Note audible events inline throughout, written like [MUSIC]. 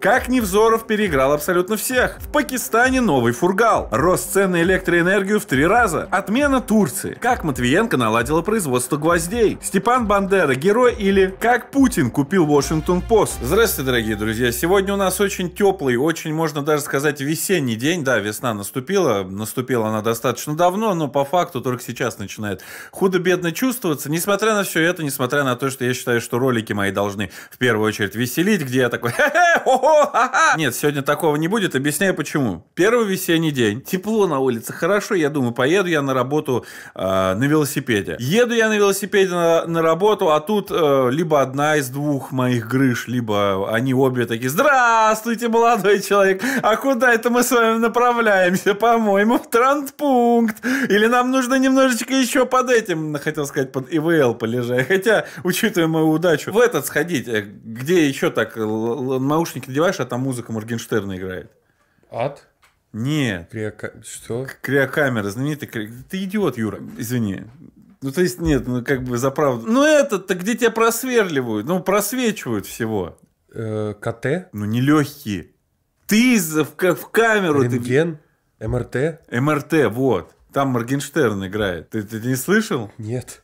Как Невзоров переиграл абсолютно всех. В Пакистане новый фургал. Рост цен на электроэнергию в три раза. Отмена Турции. Как Матвиенко наладила производство гвоздей. Степан Бандера герой или как Путин купил Вашингтон-Пост. Здравствуйте, дорогие друзья. Сегодня у нас очень теплый, очень, можно даже сказать, весенний день. Да, весна наступила. Наступила она достаточно давно, но по факту только сейчас начинает худо-бедно чувствоваться. Несмотря на все это, несмотря на то, что я считаю, что ролики мои должны в первую очередь веселить, где я такой, [LAUGHS] хе-хе, ха-ха! Нет, сегодня такого не будет. Объясняю почему. Первый весенний день. Тепло на улице. Хорошо, я думаю, поеду я на работу э, на велосипеде. Еду я на велосипеде на, на работу, а тут э, либо одна из двух моих грыж, либо они обе такие, здравствуйте, молодой человек, а куда это мы с вами направляемся? По-моему, в транспункт. Или нам нужно немножечко еще под этим, хотел сказать, под ИВЛ полежать. Хотя, учитывая мою удачу, в этот сходить, э, где еще так наушники надеваешь, а там музыка Моргенштерна играет. Ад? Нет. Криока... Что? Криокамера, знаменитый. Ты идиот, Юра, извини. Ну, то есть, нет, ну, как бы за правду. Ну, это-то где тебя просверливают, ну, просвечивают всего. Э, КТ? Ну, нелегкие. Ты в, в камеру... Рентген? Ты... МРТ? МРТ, вот. Там Моргенштерн играет. Ты, ты не слышал? Нет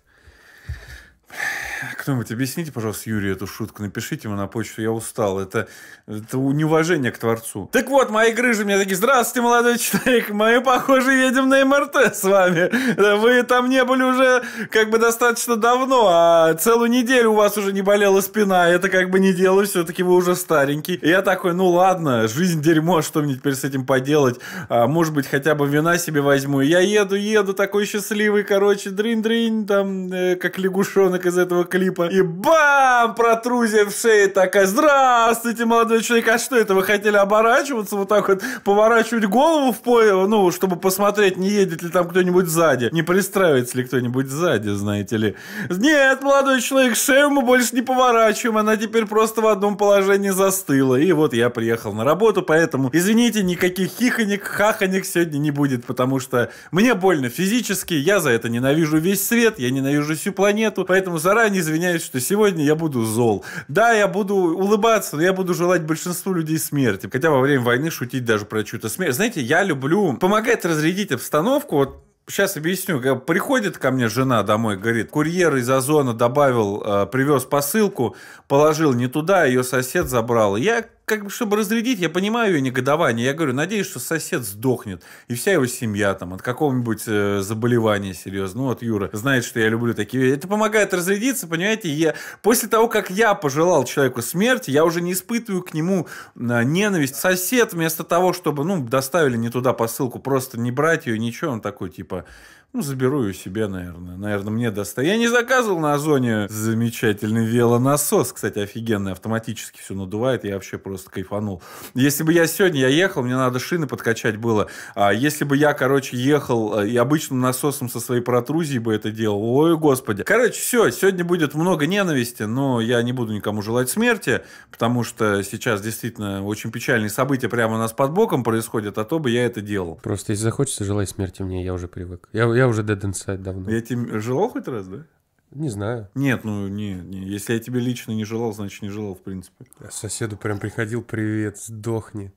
кто-нибудь объясните, пожалуйста, Юрию эту шутку, напишите ему на почту, я устал. Это, это неуважение к Творцу. Так вот, мои грыжи мне такие, здравствуйте, молодой человек, мы, похоже, едем на МРТ с вами. Вы там не были уже как бы достаточно давно, а целую неделю у вас уже не болела спина, это как бы не дело, все-таки вы уже старенький. И я такой, ну ладно, жизнь дерьмо, что мне теперь с этим поделать? А, может быть, хотя бы вина себе возьму. Я еду, еду, такой счастливый, короче, дрин-дрин там, э, как лягушонок из этого клипа. И бам! Протрузия в шее такая. Здравствуйте, молодой человек. А что это? Вы хотели оборачиваться вот так вот, поворачивать голову в поле, ну, чтобы посмотреть, не едет ли там кто-нибудь сзади. Не пристраивается ли кто-нибудь сзади, знаете ли. Нет, молодой человек, шею мы больше не поворачиваем. Она теперь просто в одном положении застыла. И вот я приехал на работу, поэтому, извините, никаких хихонек, хахонек сегодня не будет, потому что мне больно физически, я за это ненавижу весь свет, я ненавижу всю планету, поэтому заранее заранее извиняюсь, что сегодня я буду зол. Да, я буду улыбаться, но я буду желать большинству людей смерти. Хотя во время войны шутить даже про чью-то смерть. Знаете, я люблю... помогать разрядить обстановку. Вот Сейчас объясню. Приходит ко мне жена домой, говорит, курьер из Озона добавил, э, привез посылку, положил не туда, ее сосед забрал. Я как бы, чтобы разрядить, я понимаю ее негодование. Я говорю, надеюсь, что сосед сдохнет. И вся его семья там от какого-нибудь э, заболевания серьезно. Ну, вот Юра знает, что я люблю такие Это помогает разрядиться, понимаете? Я... После того, как я пожелал человеку смерти, я уже не испытываю к нему э, ненависть. Сосед вместо того, чтобы, ну, доставили не туда посылку, просто не брать ее, ничего, он такой, типа, ну, заберу ее себе, наверное. Наверное, мне достать. Я не заказывал на Озоне замечательный велонасос. Кстати, офигенный, автоматически все надувает. Я вообще просто кайфанул. Если бы я сегодня я ехал, мне надо шины подкачать было. А если бы я, короче, ехал э, и обычным насосом со своей протрузией бы это делал, ой, господи. Короче, все, сегодня будет много ненависти, но я не буду никому желать смерти, потому что сейчас действительно очень печальные события прямо у нас под боком происходят, а то бы я это делал. Просто если захочется желать смерти мне, я уже привык. Я, я уже Dead Inside давно. Я тебе желал хоть раз, да? Не знаю. Нет, ну не, не. Если я тебе лично не желал, значит не желал, в принципе. Я а соседу прям приходил, привет, сдохни.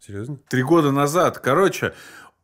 Серьезно? Три года назад. Короче,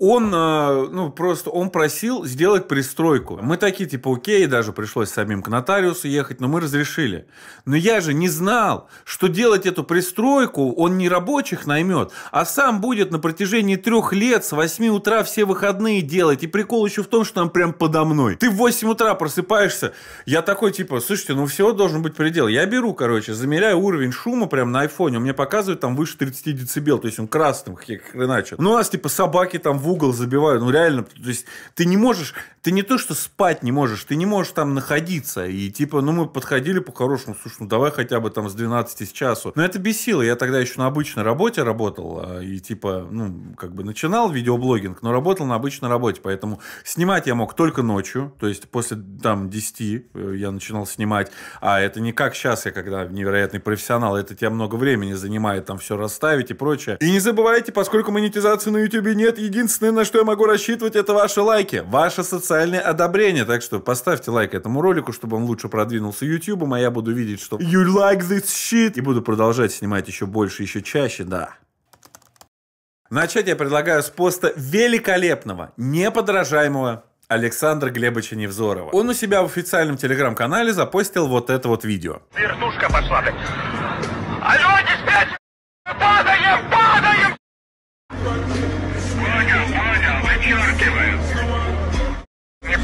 он, э, ну, просто он просил сделать пристройку. Мы такие, типа, окей, даже пришлось самим к нотариусу ехать, но мы разрешили. Но я же не знал, что делать эту пристройку он не рабочих наймет, а сам будет на протяжении трех лет с 8 утра все выходные делать. И прикол еще в том, что там прям подо мной. Ты в 8 утра просыпаешься. Я такой, типа, слушайте, ну, всего должен быть предел. Я беру, короче, замеряю уровень шума прям на айфоне. Он мне показывает там выше 30 децибел, то есть он красным хреначит. Ну, у нас, типа, собаки там в угол забивают. Ну, реально, то есть ты не можешь, ты не то, что спать не можешь, ты не можешь там находиться. И типа, ну, мы подходили по-хорошему, слушай, ну, давай хотя бы там с 12 с часу. Но это бесило. Я тогда еще на обычной работе работал. А, и типа, ну, как бы начинал видеоблогинг, но работал на обычной работе. Поэтому снимать я мог только ночью. То есть после там 10 э, я начинал снимать. А это не как сейчас, я когда невероятный профессионал, это тебя много времени занимает там все расставить и прочее. И не забывайте, поскольку монетизации на YouTube нет, единственное Единственное, на что я могу рассчитывать, это ваши лайки, ваше социальное одобрение. Так что поставьте лайк этому ролику, чтобы он лучше продвинулся YouTube, а я буду видеть, что you like this shit. И буду продолжать снимать еще больше, еще чаще, да. Начать я предлагаю с поста великолепного, неподражаемого Александра Глебовича Невзорова. Он у себя в официальном телеграм-канале запостил вот это вот видео. Вертушка пошла, блядь. Алло, диспетчер! Падаем, падаем!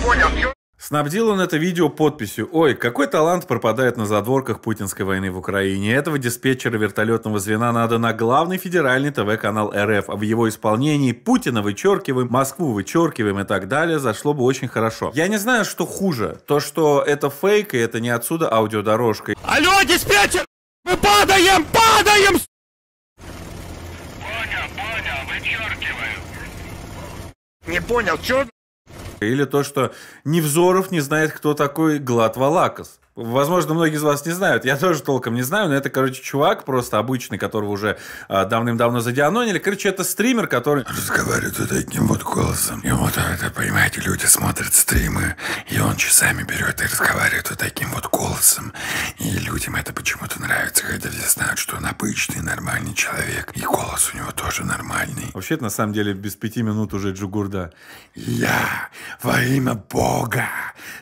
понял, Снабдил он это видео подписью «Ой, какой талант пропадает на задворках путинской войны в Украине. Этого диспетчера вертолетного звена надо на главный федеральный ТВ-канал РФ, а в его исполнении Путина вычеркиваем, Москву вычеркиваем и так далее зашло бы очень хорошо». Я не знаю, что хуже. То, что это фейк и это не отсюда аудиодорожка. Алло, диспетчер! Мы падаем, падаем! Понял, понял, вычеркиваю. Не понял, что... Или то, что Невзоров не знает, кто такой Глад Валакас. Возможно, многие из вас не знают. Я тоже толком не знаю, но это, короче, чувак просто обычный, которого уже э, давным-давно задианонили. Короче, это стример, который... Разговаривает вот таким вот голосом. И вот это, понимаете, люди смотрят стримы, и он часами берет и разговаривает вот таким вот голосом. И людям это почему-то нравится, когда все знают, что он обычный, нормальный человек. И голос у него тоже нормальный. Вообще, это на самом деле без пяти минут уже Джугурда. Я во имя Бога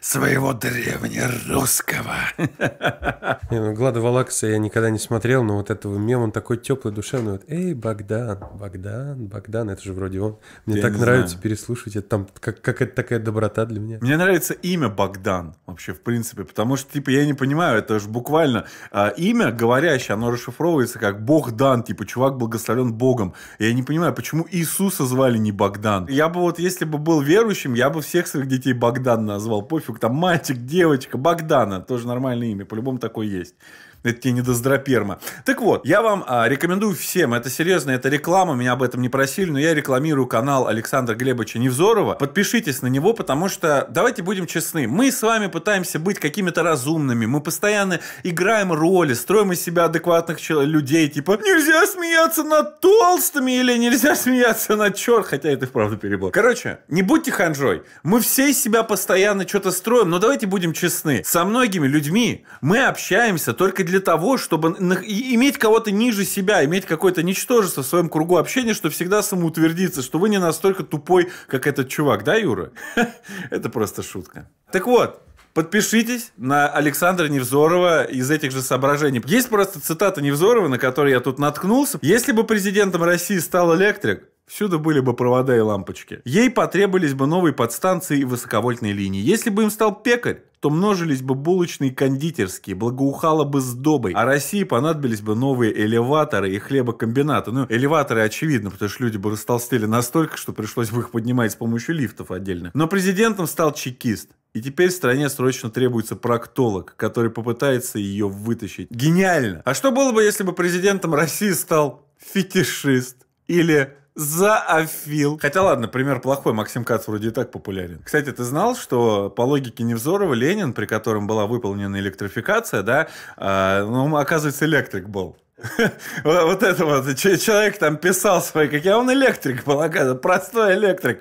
своего древнерусского Богданова. [LAUGHS] Ну, Глада Валакса я никогда не смотрел, но вот этого мем, он такой теплый, душевный. Эй, Богдан, Богдан, Богдан, это же вроде он. Мне так нравится переслушивать это, там как, это такая доброта для меня. Мне нравится имя Богдан вообще, в принципе, потому что, типа, я не понимаю, это же буквально а, имя говорящее, оно расшифровывается как Богдан, типа, чувак благословлен Богом. Я не понимаю, почему Иисуса звали не Богдан. Я бы вот, если бы был верующим, я бы всех своих детей Богдан назвал. Пофиг, там мальчик, девочка, Богдана. То тоже нормальное имя, по-любому такое есть. Это тебе не доздроперма. Так вот, я вам а, рекомендую всем. Это серьезно, это реклама. Меня об этом не просили, но я рекламирую канал Александра Глебовича Невзорова. Подпишитесь на него, потому что, давайте будем честны, мы с вами пытаемся быть какими-то разумными. Мы постоянно играем роли, строим из себя адекватных людей. Типа, нельзя смеяться над толстыми или нельзя смеяться над черт. Хотя это правда перебор. Короче, не будьте ханжой. Мы все из себя постоянно что-то строим. Но давайте будем честны. Со многими людьми мы общаемся только для для того, чтобы иметь кого-то ниже себя, иметь какое-то ничтожество в своем кругу общения, что всегда самоутвердиться, что вы не настолько тупой, как этот чувак, да, Юра? [LAUGHS] Это просто шутка. Так вот, Подпишитесь на Александра Невзорова из этих же соображений. Есть просто цитата Невзорова, на которой я тут наткнулся. Если бы президентом России стал электрик, Всюду были бы провода и лампочки. Ей потребовались бы новые подстанции и высоковольтные линии. Если бы им стал пекарь, то множились бы булочные и кондитерские, благоухало бы сдобой, а России понадобились бы новые элеваторы и хлебокомбинаты. Ну, элеваторы очевидно, потому что люди бы растолстели настолько, что пришлось бы их поднимать с помощью лифтов отдельно. Но президентом стал чекист. И теперь стране срочно требуется проктолог, который попытается ее вытащить. Гениально! А что было бы, если бы президентом России стал фетишист или Зоофил. Хотя ладно, пример плохой. Максим Кац вроде и так популярен. Кстати, ты знал, что по логике Невзорова Ленин, при котором была выполнена электрификация, да, э, ну, оказывается, электрик был. [LAUGHS] Вот это вот. Человек там писал свои, как я, а он электрик был, оказывается, простой электрик.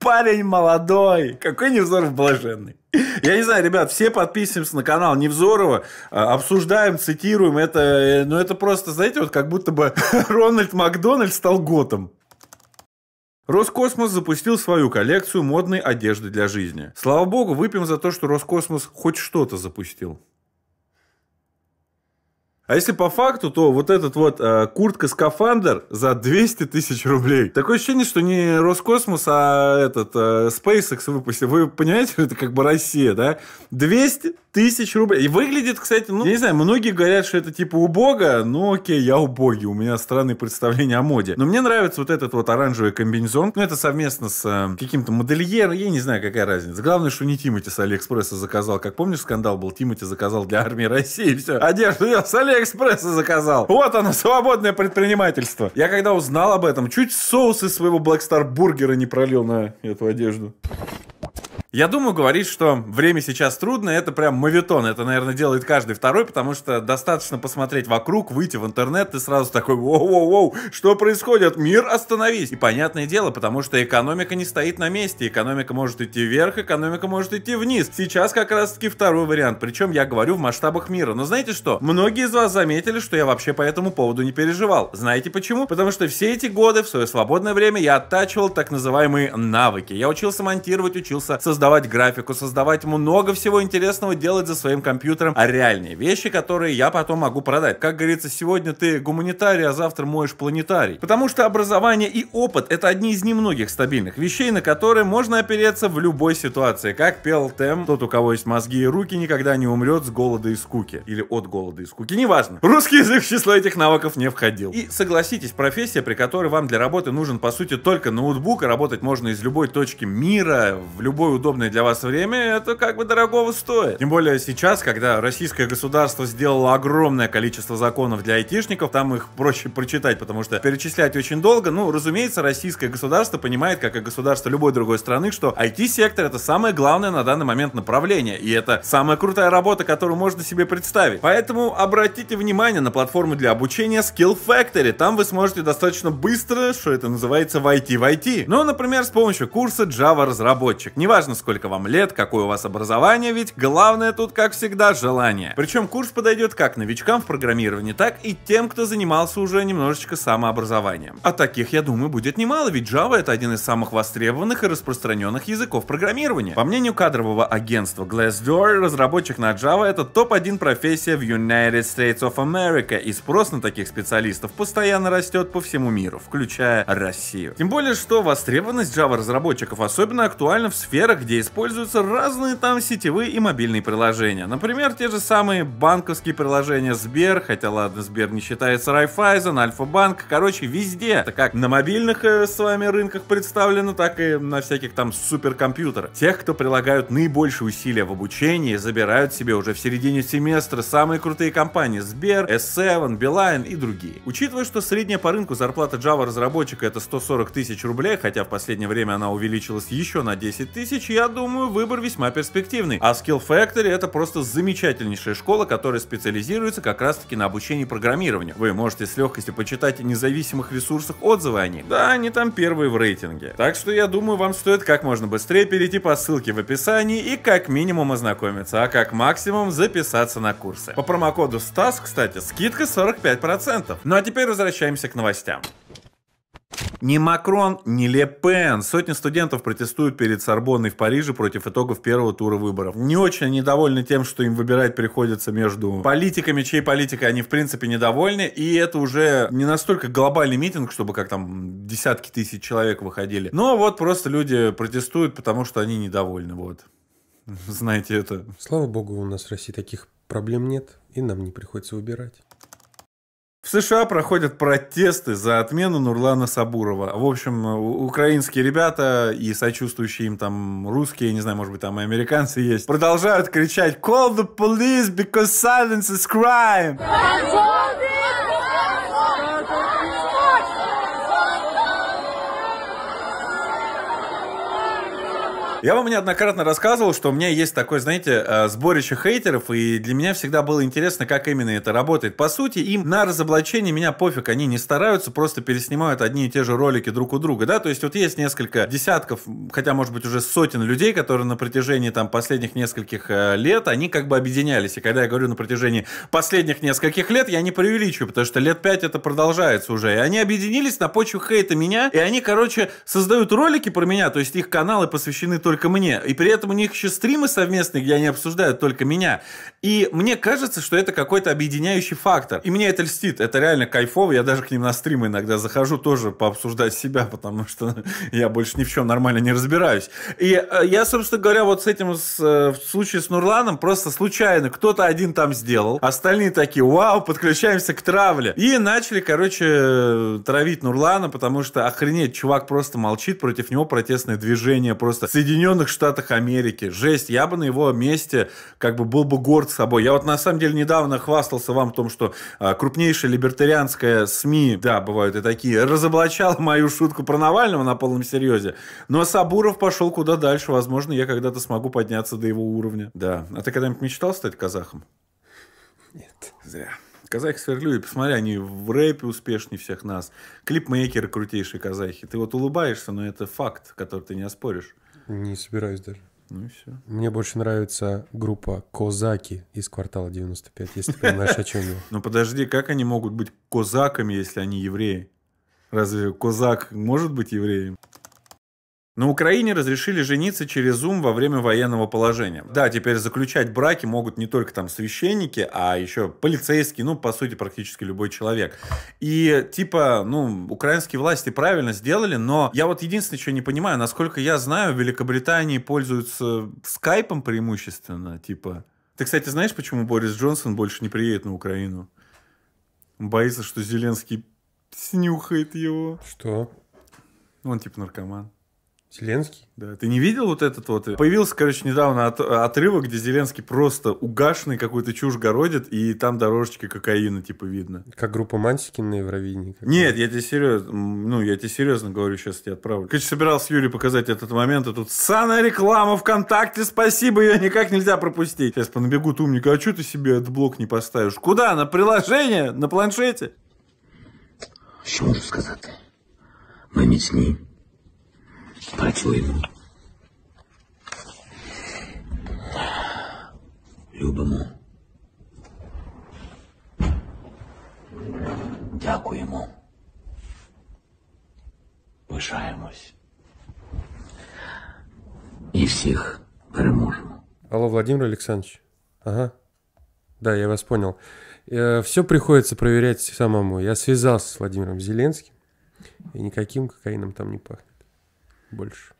Парень молодой. Какой Невзоров блаженный. Я не знаю, ребят, все подписываемся на канал Невзорова, а, обсуждаем, цитируем. Это, э, ну, это просто, знаете, вот как будто бы [LAUGHS] Рональд Макдональд стал готом. Роскосмос запустил свою коллекцию модной одежды для жизни. Слава богу, выпьем за то, что Роскосмос хоть что-то запустил. А если по факту, то вот этот вот э, куртка-скафандр за 200 тысяч рублей. Такое ощущение, что не Роскосмос, а этот э, SpaceX выпустил. Вы понимаете, это как бы Россия, да? 200 тысяч рублей. И выглядит, кстати, ну, я не знаю, многие говорят, что это типа убого, ну окей, я убогий, у меня странные представления о моде. Но мне нравится вот этот вот оранжевый комбинезон. Ну, это совместно с э, каким-то модельером, я не знаю, какая разница. Главное, что не Тимати с Алиэкспресса заказал. Как помнишь, скандал был, Тимати заказал для армии России, [LAUGHS] все. Одежду я с Алиэкспресса заказал. Вот оно, свободное предпринимательство. Я когда узнал об этом, чуть соус из своего Black бургера не пролил на эту одежду. Я думаю, говорить, что время сейчас трудно, это прям мавитон. Это, наверное, делает каждый второй, потому что достаточно посмотреть вокруг, выйти в интернет, ты сразу такой, воу-воу-воу, что происходит? Мир, остановись! И понятное дело, потому что экономика не стоит на месте. Экономика может идти вверх, экономика может идти вниз. Сейчас как раз-таки второй вариант. Причем я говорю в масштабах мира. Но знаете что? Многие из вас заметили, что я вообще по этому поводу не переживал. Знаете почему? Потому что все эти годы, в свое свободное время, я оттачивал так называемые навыки. Я учился монтировать, учился создавать создавать графику, создавать много всего интересного, делать за своим компьютером, а реальные вещи, которые я потом могу продать. Как говорится, сегодня ты гуманитарий, а завтра моешь планетарий. Потому что образование и опыт — это одни из немногих стабильных вещей, на которые можно опереться в любой ситуации. Как пел Тем, тот, у кого есть мозги и руки, никогда не умрет с голода и скуки. Или от голода и скуки, неважно. Русский язык в число этих навыков не входил. И согласитесь, профессия, при которой вам для работы нужен, по сути, только ноутбук, и работать можно из любой точки мира, в любой удобной удобное для вас время, это как бы дорого стоит. Тем более сейчас, когда российское государство сделало огромное количество законов для айтишников, там их проще прочитать, потому что перечислять очень долго. Ну, разумеется, российское государство понимает, как и государство любой другой страны, что IT-сектор это самое главное на данный момент направление, и это самая крутая работа, которую можно себе представить. Поэтому обратите внимание на платформу для обучения Skill Factory, там вы сможете достаточно быстро, что это называется, войти в IT. Ну, например, с помощью курса Java разработчик. Неважно, сколько вам лет, какое у вас образование, ведь главное тут, как всегда, желание. Причем курс подойдет как новичкам в программировании, так и тем, кто занимался уже немножечко самообразованием. А таких, я думаю, будет немало, ведь Java это один из самых востребованных и распространенных языков программирования. По мнению кадрового агентства Glassdoor, разработчик на Java это топ-1 профессия в United States of America, и спрос на таких специалистов постоянно растет по всему миру, включая Россию. Тем более, что востребованность Java разработчиков особенно актуальна в сферах, где где используются разные там сетевые и мобильные приложения. Например, те же самые банковские приложения Сбер, хотя ладно, Сбер не считается Райфайзен, Альфа-банк, короче, везде. Это как на мобильных э, с вами рынках представлено, так и на всяких там суперкомпьютерах. Тех, кто прилагают наибольшие усилия в обучении, забирают себе уже в середине семестра самые крутые компании Сбер, S7, Beeline и другие. Учитывая, что средняя по рынку зарплата Java разработчика это 140 тысяч рублей, хотя в последнее время она увеличилась еще на 10 тысяч, я я думаю, выбор весьма перспективный. А Skill Factory это просто замечательнейшая школа, которая специализируется как раз таки на обучении программированию. Вы можете с легкостью почитать о независимых ресурсах отзывы о них. Да, они там первые в рейтинге. Так что я думаю, вам стоит как можно быстрее перейти по ссылке в описании и как минимум ознакомиться, а как максимум записаться на курсы. По промокоду STAS, кстати, скидка 45%. Ну а теперь возвращаемся к новостям. Ни Макрон, ни Ле Пен. Сотни студентов протестуют перед Сорбонной в Париже против итогов первого тура выборов. Не очень недовольны тем, что им выбирать приходится между политиками, чьей политикой они в принципе недовольны. И это уже не настолько глобальный митинг, чтобы как там десятки тысяч человек выходили. Но вот просто люди протестуют, потому что они недовольны. Вот. [LAUGHS] Знаете это. Слава богу, у нас в России таких проблем нет, и нам не приходится выбирать. В США проходят протесты за отмену Нурлана Сабурова. В общем, э, украинские ребята и сочувствующие им там русские, не знаю, может быть, там и американцы есть, продолжают кричать «Call the police because silence is crime!» Я вам неоднократно рассказывал, что у меня есть такое, знаете, э, сборище хейтеров, и для меня всегда было интересно, как именно это работает. По сути, им на разоблачение меня пофиг, они не стараются, просто переснимают одни и те же ролики друг у друга, да, то есть вот есть несколько десятков, хотя, может быть, уже сотен людей, которые на протяжении там последних нескольких э, лет, они как бы объединялись, и когда я говорю на протяжении последних нескольких лет, я не преувеличиваю, потому что лет пять это продолжается уже, и они объединились на почве хейта меня, и они, короче, создают ролики про меня, то есть их каналы посвящены только только мне. И при этом у них еще стримы совместные, где они обсуждают только меня. И мне кажется, что это какой-то объединяющий фактор. И мне это льстит. Это реально кайфово. Я даже к ним на стримы иногда захожу тоже пообсуждать себя, потому что [LAUGHS] я больше ни в чем нормально не разбираюсь. И э, я, собственно говоря, вот с этим с, э, в случае с Нурланом просто случайно кто-то один там сделал, остальные такие, вау, подключаемся к травле. И начали, короче, травить Нурлана, потому что охренеть, чувак просто молчит, против него протестное движение, просто соединение Соединенных Штатах Америки. Жесть, я бы на его месте как бы был бы горд собой. Я вот на самом деле недавно хвастался вам в том, что а, крупнейшая либертарианская СМИ, да, бывают и такие, разоблачала мою шутку про Навального на полном серьезе. Но Сабуров пошел куда дальше. Возможно, я когда-то смогу подняться до его уровня. Да. А ты когда-нибудь мечтал стать казахом? Нет. Зря. Казахи сверлю, и посмотри, они в рэпе успешнее всех нас. Клипмейкеры крутейшие казахи. Ты вот улыбаешься, но это факт, который ты не оспоришь. Не собираюсь даже. Ну и все. Мне больше нравится группа Козаки из квартала 95, если ты понимаешь, о чем я. Ну подожди, как они могут быть козаками, если они евреи? Разве козак может быть евреем? На Украине разрешили жениться через Zoom во время военного положения. Да, теперь заключать браки могут не только там священники, а еще полицейские, ну, по сути, практически любой человек. И типа, ну, украинские власти правильно сделали, но я вот единственное, что не понимаю, насколько я знаю, в Великобритании пользуются скайпом преимущественно, типа. Ты, кстати, знаешь, почему Борис Джонсон больше не приедет на Украину? Боится, что Зеленский снюхает его. Что? Он типа наркоман. Зеленский? Да. Ты не видел вот этот вот? Появился, короче, недавно от, отрывок, где Зеленский просто угашенный какой то чушь городит, и там дорожечки кокаина, типа, видно. Как группа Мансикин на Евровидении. Нет, я тебе серьезно, ну, я тебе серьезно говорю, сейчас тебе отправлю. Короче, собирался Юре показать этот момент, и тут ссаная реклама ВКонтакте, спасибо, ее никак нельзя пропустить. Сейчас понабегут умника, а что ты себе этот блок не поставишь? Куда? На приложение? На планшете? Что Що Мы не с міцні знать войну. Любимо. Дякуємо. Пишаємось. І всіх переможемо. Алло, Владимир Александрович. Ага. Да, я вас понял. Э, Все приходится проверять самому. Я связался с Владимиром Зеленским, и никаким кокаином там не пахнет больше.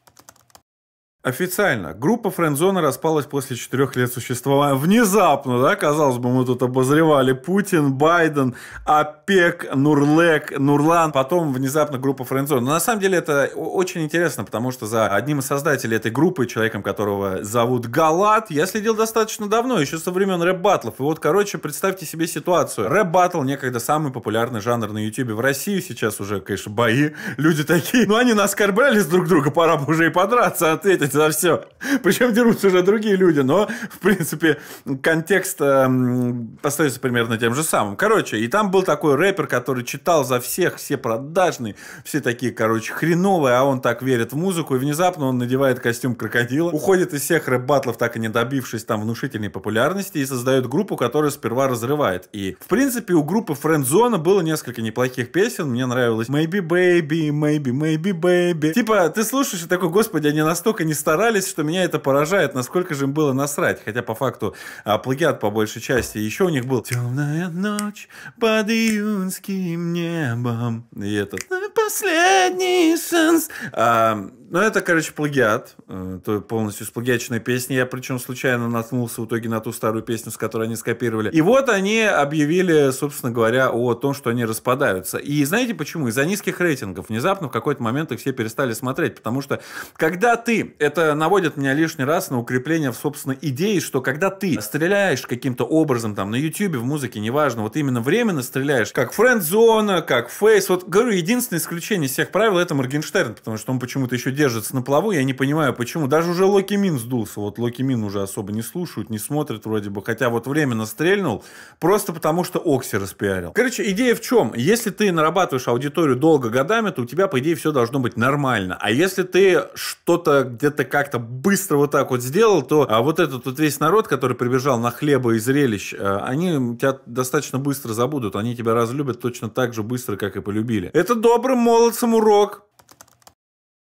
Официально. Группа Френдзона распалась после четырех лет существования. Внезапно, да, казалось бы, мы тут обозревали Путин, Байден, ОПЕК, Нурлек, Нурлан. Потом внезапно группа Френдзона. Но на самом деле это очень интересно, потому что за одним из создателей этой группы, человеком которого зовут Галат, я следил достаточно давно, еще со времен рэп-баттлов. И вот, короче, представьте себе ситуацию. Рэп-баттл некогда самый популярный жанр на Ютубе в России. Сейчас уже, конечно, бои. Люди такие, ну они нас оскорблялись друг друга, пора бы уже и подраться, ответить дерутся за все. Причем дерутся уже другие люди, но, в принципе, контекст э, эм, остается примерно тем же самым. Короче, и там был такой рэпер, который читал за всех, все продажные, все такие, короче, хреновые, а он так верит в музыку, и внезапно он надевает костюм крокодила, уходит из всех рэп-батлов, так и не добившись там внушительной популярности, и создает группу, которая сперва разрывает. И, в принципе, у группы френдзона было несколько неплохих песен, мне нравилось Maybe Baby, Maybe, Maybe Baby. Типа, ты слушаешь и такой, господи, они настолько не старались, что меня это поражает, насколько же им было насрать. Хотя, по факту, а, плагиат по большей части. Еще у них был «Темная ночь под июнским небом». И этот «Ну, «Последний шанс». А, ну, это, короче, плагиат. Э, то полностью с песня. Я, причем, случайно наткнулся в итоге на ту старую песню, с которой они скопировали. И вот они объявили, собственно говоря, о том, что они распадаются. И знаете почему? Из-за низких рейтингов. Внезапно в какой-то момент их все перестали смотреть. Потому что, когда ты это наводит меня лишний раз на укрепление в собственной идее, что когда ты стреляешь каким-то образом, там, на YouTube, в музыке, неважно, вот именно временно стреляешь, как френд-зона, как фейс, вот, говорю, единственное исключение из всех правил это Моргенштерн, потому что он почему-то еще держится на плаву, я не понимаю, почему. Даже уже Локи Мин сдулся, вот Локи Мин уже особо не слушают, не смотрят вроде бы, хотя вот временно стрельнул, просто потому что Окси распиарил. Короче, идея в чем? Если ты нарабатываешь аудиторию долго годами, то у тебя, по идее, все должно быть нормально. А если ты что-то где-то это как-то быстро вот так вот сделал, то а вот этот вот весь народ, который прибежал на хлеба и зрелищ, э, они тебя достаточно быстро забудут, они тебя разлюбят точно так же быстро, как и полюбили. Это добрым молодцам урок.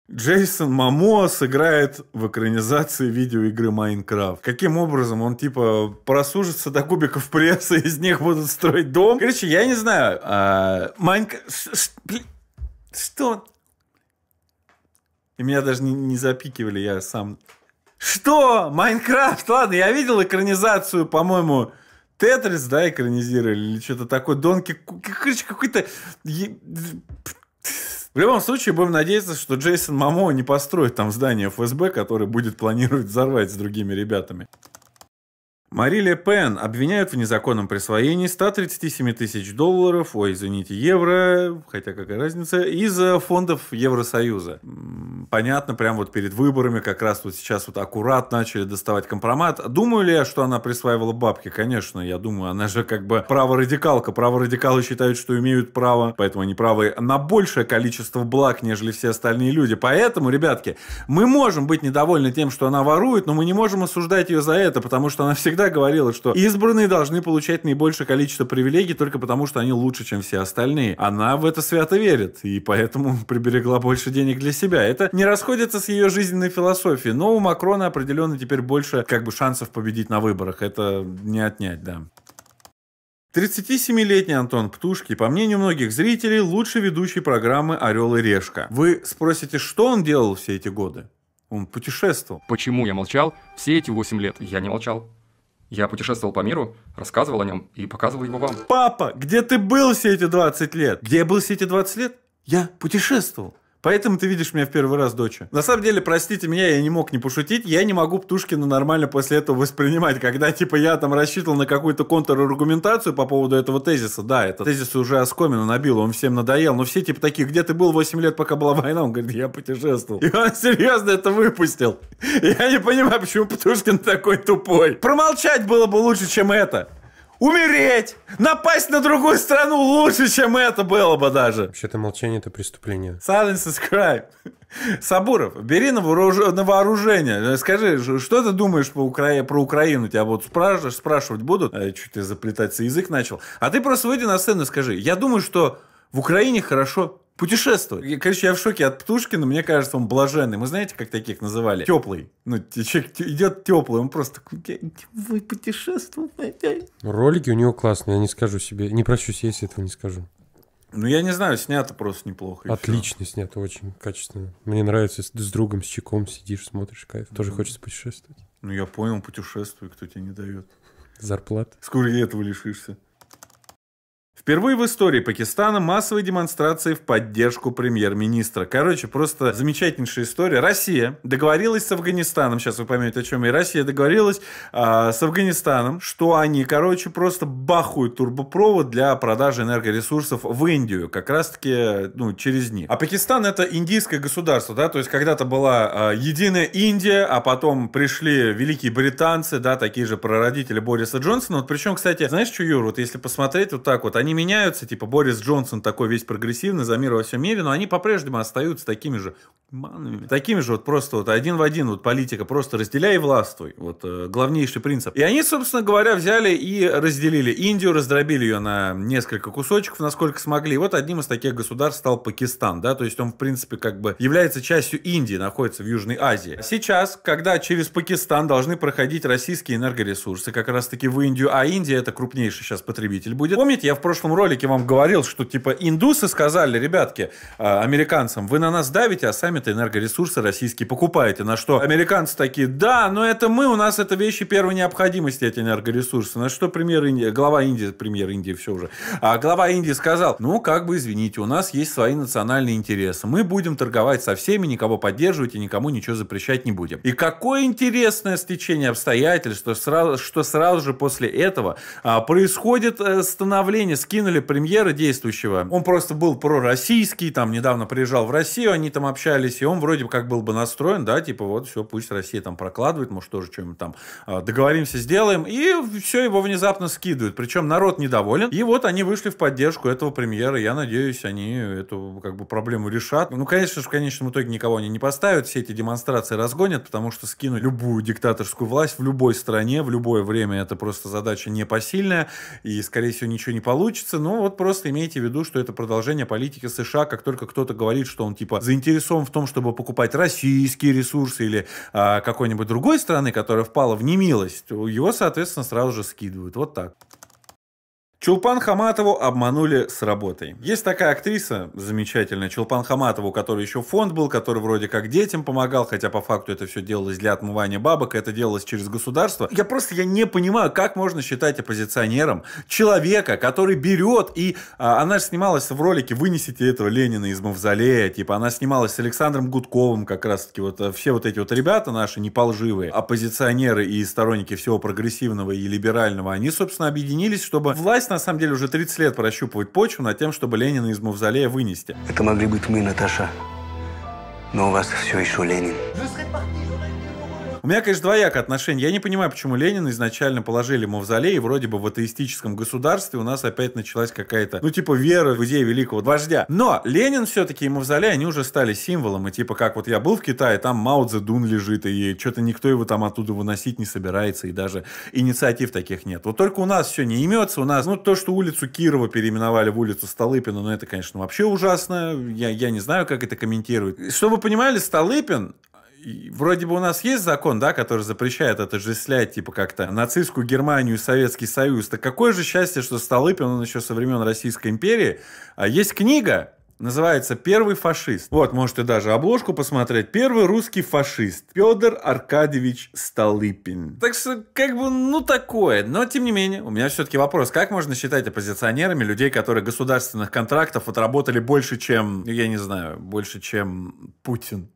Джейсон Мамо сыграет в экранизации видеоигры Майнкрафт. Каким образом он, типа, просужится до кубиков пресса, [LAUGHS] из них будут строить дом? Короче, я не знаю. А, Майнкрафт... Что? И меня даже не, не запикивали, я сам... Что? Майнкрафт? Ладно, я видел экранизацию, по-моему, Тетрис, да, экранизировали, или что-то такое, Донки, короче, какой-то... В любом случае, будем надеяться, что Джейсон Мамо не построит там здание ФСБ, которое будет планировать взорвать с другими ребятами. Мари Ле Пен обвиняют в незаконном присвоении 137 тысяч долларов, ой, извините, евро, хотя какая разница, из э, фондов Евросоюза понятно, прямо вот перед выборами как раз вот сейчас вот аккуратно начали доставать компромат. Думаю ли я, что она присваивала бабки? Конечно, я думаю, она же как бы праворадикалка. Праворадикалы считают, что имеют право, поэтому они правы на большее количество благ, нежели все остальные люди. Поэтому, ребятки, мы можем быть недовольны тем, что она ворует, но мы не можем осуждать ее за это, потому что она всегда говорила, что избранные должны получать наибольшее количество привилегий только потому, что они лучше, чем все остальные. Она в это свято верит, и поэтому [LAUGHS] приберегла больше денег для себя. Это не расходятся с ее жизненной философией. Но у Макрона определенно теперь больше как бы шансов победить на выборах. Это не отнять, да. 37-летний Антон Птушки, по мнению многих зрителей, лучший ведущий программы «Орел и Решка». Вы спросите, что он делал все эти годы? Он путешествовал. Почему я молчал все эти 8 лет? Я не молчал. Я путешествовал по миру, рассказывал о нем и показывал его вам. Папа, где ты был все эти 20 лет? Где я был все эти 20 лет? Я путешествовал. Поэтому ты видишь меня в первый раз, доча. На самом деле, простите меня, я не мог не пошутить. Я не могу Птушкина нормально после этого воспринимать, когда, типа, я там рассчитывал на какую-то контраргументацию по поводу этого тезиса. Да, этот тезис уже оскомину набил, он всем надоел. Но все, типа, такие, где ты был 8 лет, пока была война? Он говорит, я путешествовал. И он серьезно это выпустил. Я не понимаю, почему Птушкин такой тупой. Промолчать было бы лучше, чем это умереть, напасть на другую страну лучше, чем это было бы даже. Вообще-то молчание – это преступление. Silence is crime. Сабуров, бери на, вооруж... на вооружение. Э, скажи, что ты думаешь по Укра... про Украину? Тебя вот спрашиваешь, спрашивать будут. А, чуть ты заплетаться язык начал. А ты просто выйди на сцену и скажи. Я думаю, что в Украине хорошо путешествовать. Короче, я в шоке от Птушкина, мне кажется, он блаженный. Мы знаете, как таких называли? Теплый. Ну, человек идет теплый, он просто вы путешествуете. Ролики у него классные, я не скажу себе, не прощусь, если этого не скажу. Ну, я не знаю, снято просто неплохо. Отлично все. снято, очень качественно. Мне нравится, с, другом, с чеком сидишь, смотришь, кайф. Тоже mm хочется путешествовать. Ну, я понял, путешествую, кто тебе не дает. Зарплат. Скоро и этого лишишься. Впервые в истории Пакистана массовые демонстрации в поддержку премьер-министра. Короче, просто замечательнейшая история. Россия договорилась с Афганистаном, сейчас вы поймете о чем я, Россия договорилась э, с Афганистаном, что они, короче, просто бахают турбопровод для продажи энергоресурсов в Индию, как раз-таки ну, через них. А Пакистан это индийское государство, да, то есть когда-то была э, единая Индия, а потом пришли великие британцы, да, такие же прародители Бориса Джонсона. Вот причем, кстати, знаешь, что, Юр, вот если посмотреть вот так вот, они меняются, типа Борис Джонсон такой весь прогрессивный, за мир во всем мире, но они по-прежнему остаются такими же манами, такими же вот просто вот один в один вот политика, просто разделяй и властвуй, вот э, главнейший принцип. И они, собственно говоря, взяли и разделили Индию, раздробили ее на несколько кусочков, насколько смогли. И вот одним из таких государств стал Пакистан, да, то есть он, в принципе, как бы является частью Индии, находится в Южной Азии. Сейчас, когда через Пакистан должны проходить российские энергоресурсы, как раз-таки в Индию, а Индия это крупнейший сейчас потребитель будет. Помните, я в прошлом прошлом ролике вам говорил, что типа индусы сказали, ребятки, а, американцам, вы на нас давите, а сами-то энергоресурсы российские покупаете. На что американцы такие, да, но это мы, у нас это вещи первой необходимости, эти энергоресурсы. На что премьер Индии, глава Индии, премьер Индии, все уже, а глава Индии сказал, ну, как бы, извините, у нас есть свои национальные интересы. Мы будем торговать со всеми, никого поддерживать и никому ничего запрещать не будем. И какое интересное стечение обстоятельств, что сразу, что сразу же после этого а, происходит э, становление, скидывание кинули премьера действующего. Он просто был пророссийский, там недавно приезжал в Россию, они там общались, и он вроде как был бы настроен, да, типа вот все, пусть Россия там прокладывает, может тоже что-нибудь там а, договоримся, сделаем, и все его внезапно скидывают. Причем народ недоволен, и вот они вышли в поддержку этого премьера. Я надеюсь, они эту как бы проблему решат. Ну, конечно же, в конечном итоге никого они не поставят, все эти демонстрации разгонят, потому что скинуть любую диктаторскую власть в любой стране, в любое время это просто задача непосильная, и, скорее всего, ничего не получится получится, но вот просто имейте в виду, что это продолжение политики США, как только кто-то говорит, что он типа заинтересован в том, чтобы покупать российские ресурсы или а, какой-нибудь другой страны, которая впала в немилость, его, соответственно, сразу же скидывают. Вот так. Чулпан Хаматову обманули с работой. Есть такая актриса замечательная, Чулпан Хаматову, у которой еще фонд был, который вроде как детям помогал, хотя по факту это все делалось для отмывания бабок, это делалось через государство. Я просто я не понимаю, как можно считать оппозиционером человека, который берет и... А, она же снималась в ролике «Вынесите этого Ленина из мавзолея», типа она снималась с Александром Гудковым как раз-таки, вот э, все вот эти вот ребята наши неполживые, оппозиционеры и сторонники всего прогрессивного и либерального, они, собственно, объединились, чтобы власть на самом деле уже 30 лет прощупывать почву над тем, чтобы Ленина из Мавзолея вынести. Это могли быть мы, Наташа. Но у вас все еще Ленин. У меня, конечно, двоякое отношение. Я не понимаю, почему Ленина изначально положили мавзолей, и вроде бы в атеистическом государстве у нас опять началась какая-то, ну, типа, вера в идею великого вождя. Но Ленин все-таки и мавзолей, они уже стали символом. И типа, как вот я был в Китае, там Мао Цзэдун лежит, и что-то никто его там оттуда выносить не собирается, и даже инициатив таких нет. Вот только у нас все не имется. У нас, ну, то, что улицу Кирова переименовали в улицу Столыпина, ну, это, конечно, вообще ужасно. Я, я не знаю, как это комментировать. Чтобы вы понимали, Столыпин вроде бы у нас есть закон, да, который запрещает отождествлять, типа, как-то нацистскую Германию и Советский Союз. Так какое же счастье, что Столыпин, он еще со времен Российской империи. А Есть книга, Называется «Первый фашист». Вот, можете даже обложку посмотреть. Первый русский фашист. Федор Аркадьевич Столыпин. Так что, как бы, ну такое. Но, тем не менее, у меня все-таки вопрос. Как можно считать оппозиционерами людей, которые государственных контрактов отработали больше, чем, я не знаю, больше, чем Путин?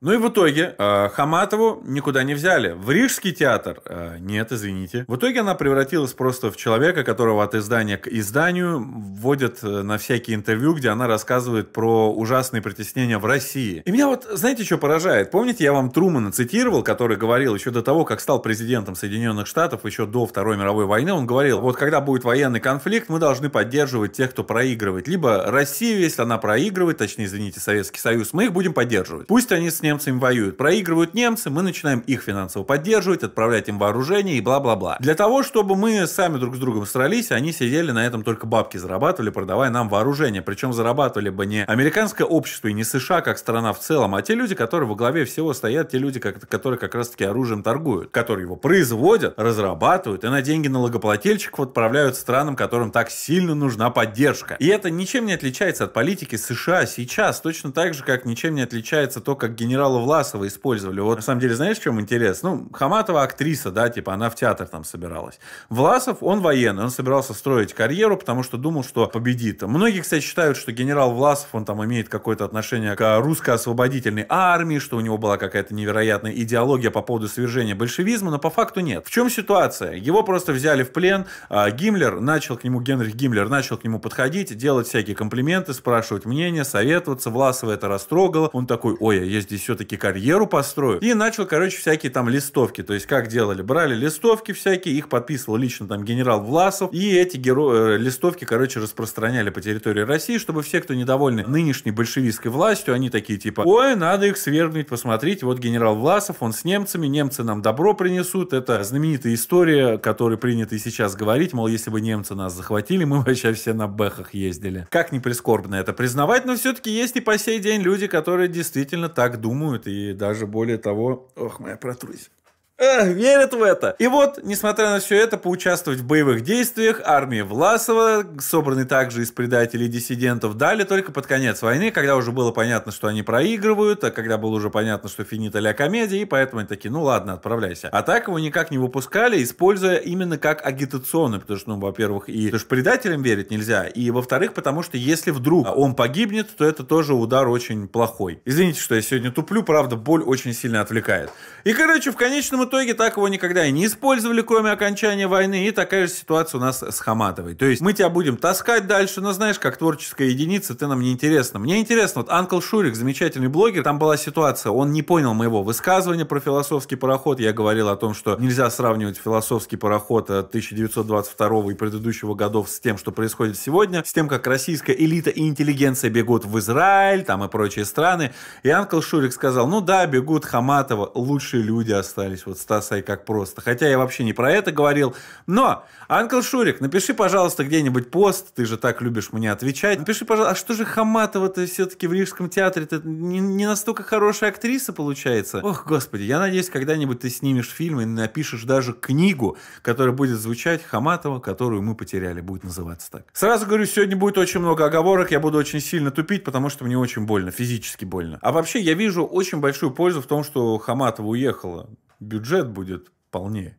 Ну и в итоге э, Хаматову никуда не взяли. В Рижский театр э, нет, извините. В итоге она превратилась просто в человека, которого от издания к изданию вводят э, на всякие интервью, где она рассказывает про ужасные притеснения в России. И меня вот, знаете, что поражает? Помните, я вам Трумана цитировал, который говорил еще до того, как стал президентом Соединенных Штатов, еще до Второй мировой войны, он говорил, вот когда будет военный конфликт, мы должны поддерживать тех, кто проигрывает. Либо Россию, если она проигрывает, точнее, извините, Советский Союз, мы их будем поддерживать. Пусть они с немцами воюют. Проигрывают немцы, мы начинаем их финансово поддерживать, отправлять им вооружение и бла-бла-бла. Для того, чтобы мы сами друг с другом срались, они сидели на этом только бабки зарабатывали, продавая нам вооружение. Причем зарабатывали бы не американское общество и не США как страна в целом, а те люди, которые во главе всего стоят, те люди, которые как раз-таки оружием торгуют, которые его производят, разрабатывают и на деньги налогоплательщиков отправляют странам, которым так сильно нужна поддержка. И это ничем не отличается от политики США сейчас, точно так же, как ничем не отличается то, как генерал генерала Власова использовали. Вот, на самом деле, знаешь, в чем интерес? Ну, Хаматова актриса, да, типа, она в театр там собиралась. Власов, он военный, он собирался строить карьеру, потому что думал, что победит. Многие, кстати, считают, что генерал Власов, он там имеет какое-то отношение к русской освободительной армии, что у него была какая-то невероятная идеология по поводу свержения большевизма, но по факту нет. В чем ситуация? Его просто взяли в плен, а Гиммлер начал к нему, Генрих Гиммлер начал к нему подходить, делать всякие комплименты, спрашивать мнение, советоваться. Власова это растрогало. Он такой, ой, а я здесь все-таки карьеру построю. И начал, короче, всякие там листовки. То есть, как делали? Брали листовки всякие, их подписывал лично там генерал Власов. И эти геро... Э, листовки, короче, распространяли по территории России, чтобы все, кто недовольны нынешней большевистской властью, они такие типа, ой, надо их свергнуть, посмотрите, вот генерал Власов, он с немцами, немцы нам добро принесут. Это знаменитая история, которой принято и сейчас говорить, мол, если бы немцы нас захватили, мы вообще все на бэхах ездили. Как не прискорбно это признавать, но все-таки есть и по сей день люди, которые действительно так думают штурмуют. И даже более того, ох, моя протрусь э, верят в это. И вот, несмотря на все это, поучаствовать в боевых действиях армии Власова, собранной также из предателей и диссидентов, дали только под конец войны, когда уже было понятно, что они проигрывают, а когда было уже понятно, что финита ля комедия, и поэтому они такие, ну ладно, отправляйся. А так его никак не выпускали, используя именно как агитационный, потому что, ну, во-первых, и потому что предателям верить нельзя, и во-вторых, потому что если вдруг он погибнет, то это тоже удар очень плохой. Извините, что я сегодня туплю, правда, боль очень сильно отвлекает. И, короче, в конечном итоге так его никогда и не использовали, кроме окончания войны. И такая же ситуация у нас с Хаматовой. То есть мы тебя будем таскать дальше, но знаешь, как творческая единица, ты нам не интересна. Мне интересно, вот Анкл Шурик, замечательный блогер, там была ситуация, он не понял моего высказывания про философский пароход. Я говорил о том, что нельзя сравнивать философский пароход 1922 э, и предыдущего годов с тем, что происходит сегодня, с тем, как российская элита и интеллигенция бегут в Израиль, там и прочие страны. И Анкл Шурик сказал, ну да, бегут Хаматова, лучшие люди остались вот пишет Стас как просто. Хотя я вообще не про это говорил. Но, Анкл Шурик, напиши, пожалуйста, где-нибудь пост. Ты же так любишь мне отвечать. Напиши, пожалуйста, а что же Хаматова-то все-таки в Рижском театре? Ты не, не настолько хорошая актриса получается? Ох, господи, я надеюсь, когда-нибудь ты снимешь фильм и напишешь даже книгу, которая будет звучать Хаматова, которую мы потеряли. Будет называться так. Сразу говорю, сегодня будет очень много оговорок. Я буду очень сильно тупить, потому что мне очень больно, физически больно. А вообще, я вижу очень большую пользу в том, что Хаматова уехала бюджет будет полнее.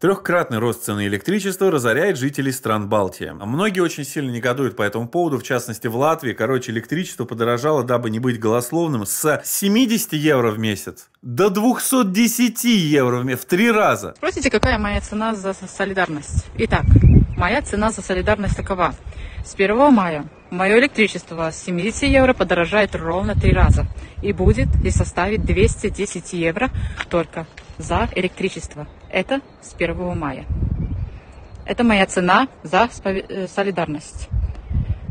Трехкратный рост цены электричества разоряет жителей стран Балтии. многие очень сильно негодуют по этому поводу, в частности в Латвии. Короче, электричество подорожало, дабы не быть голословным, с 70 евро в месяц до 210 евро в месяц, в три раза. Спросите, какая моя цена за солидарность? Итак, моя цена за солидарность такова. С 1 мая мое электричество с 70 евро подорожает ровно три раза и будет и составит 210 евро только за электричество. Это с 1 мая. Это моя цена за э, солидарность.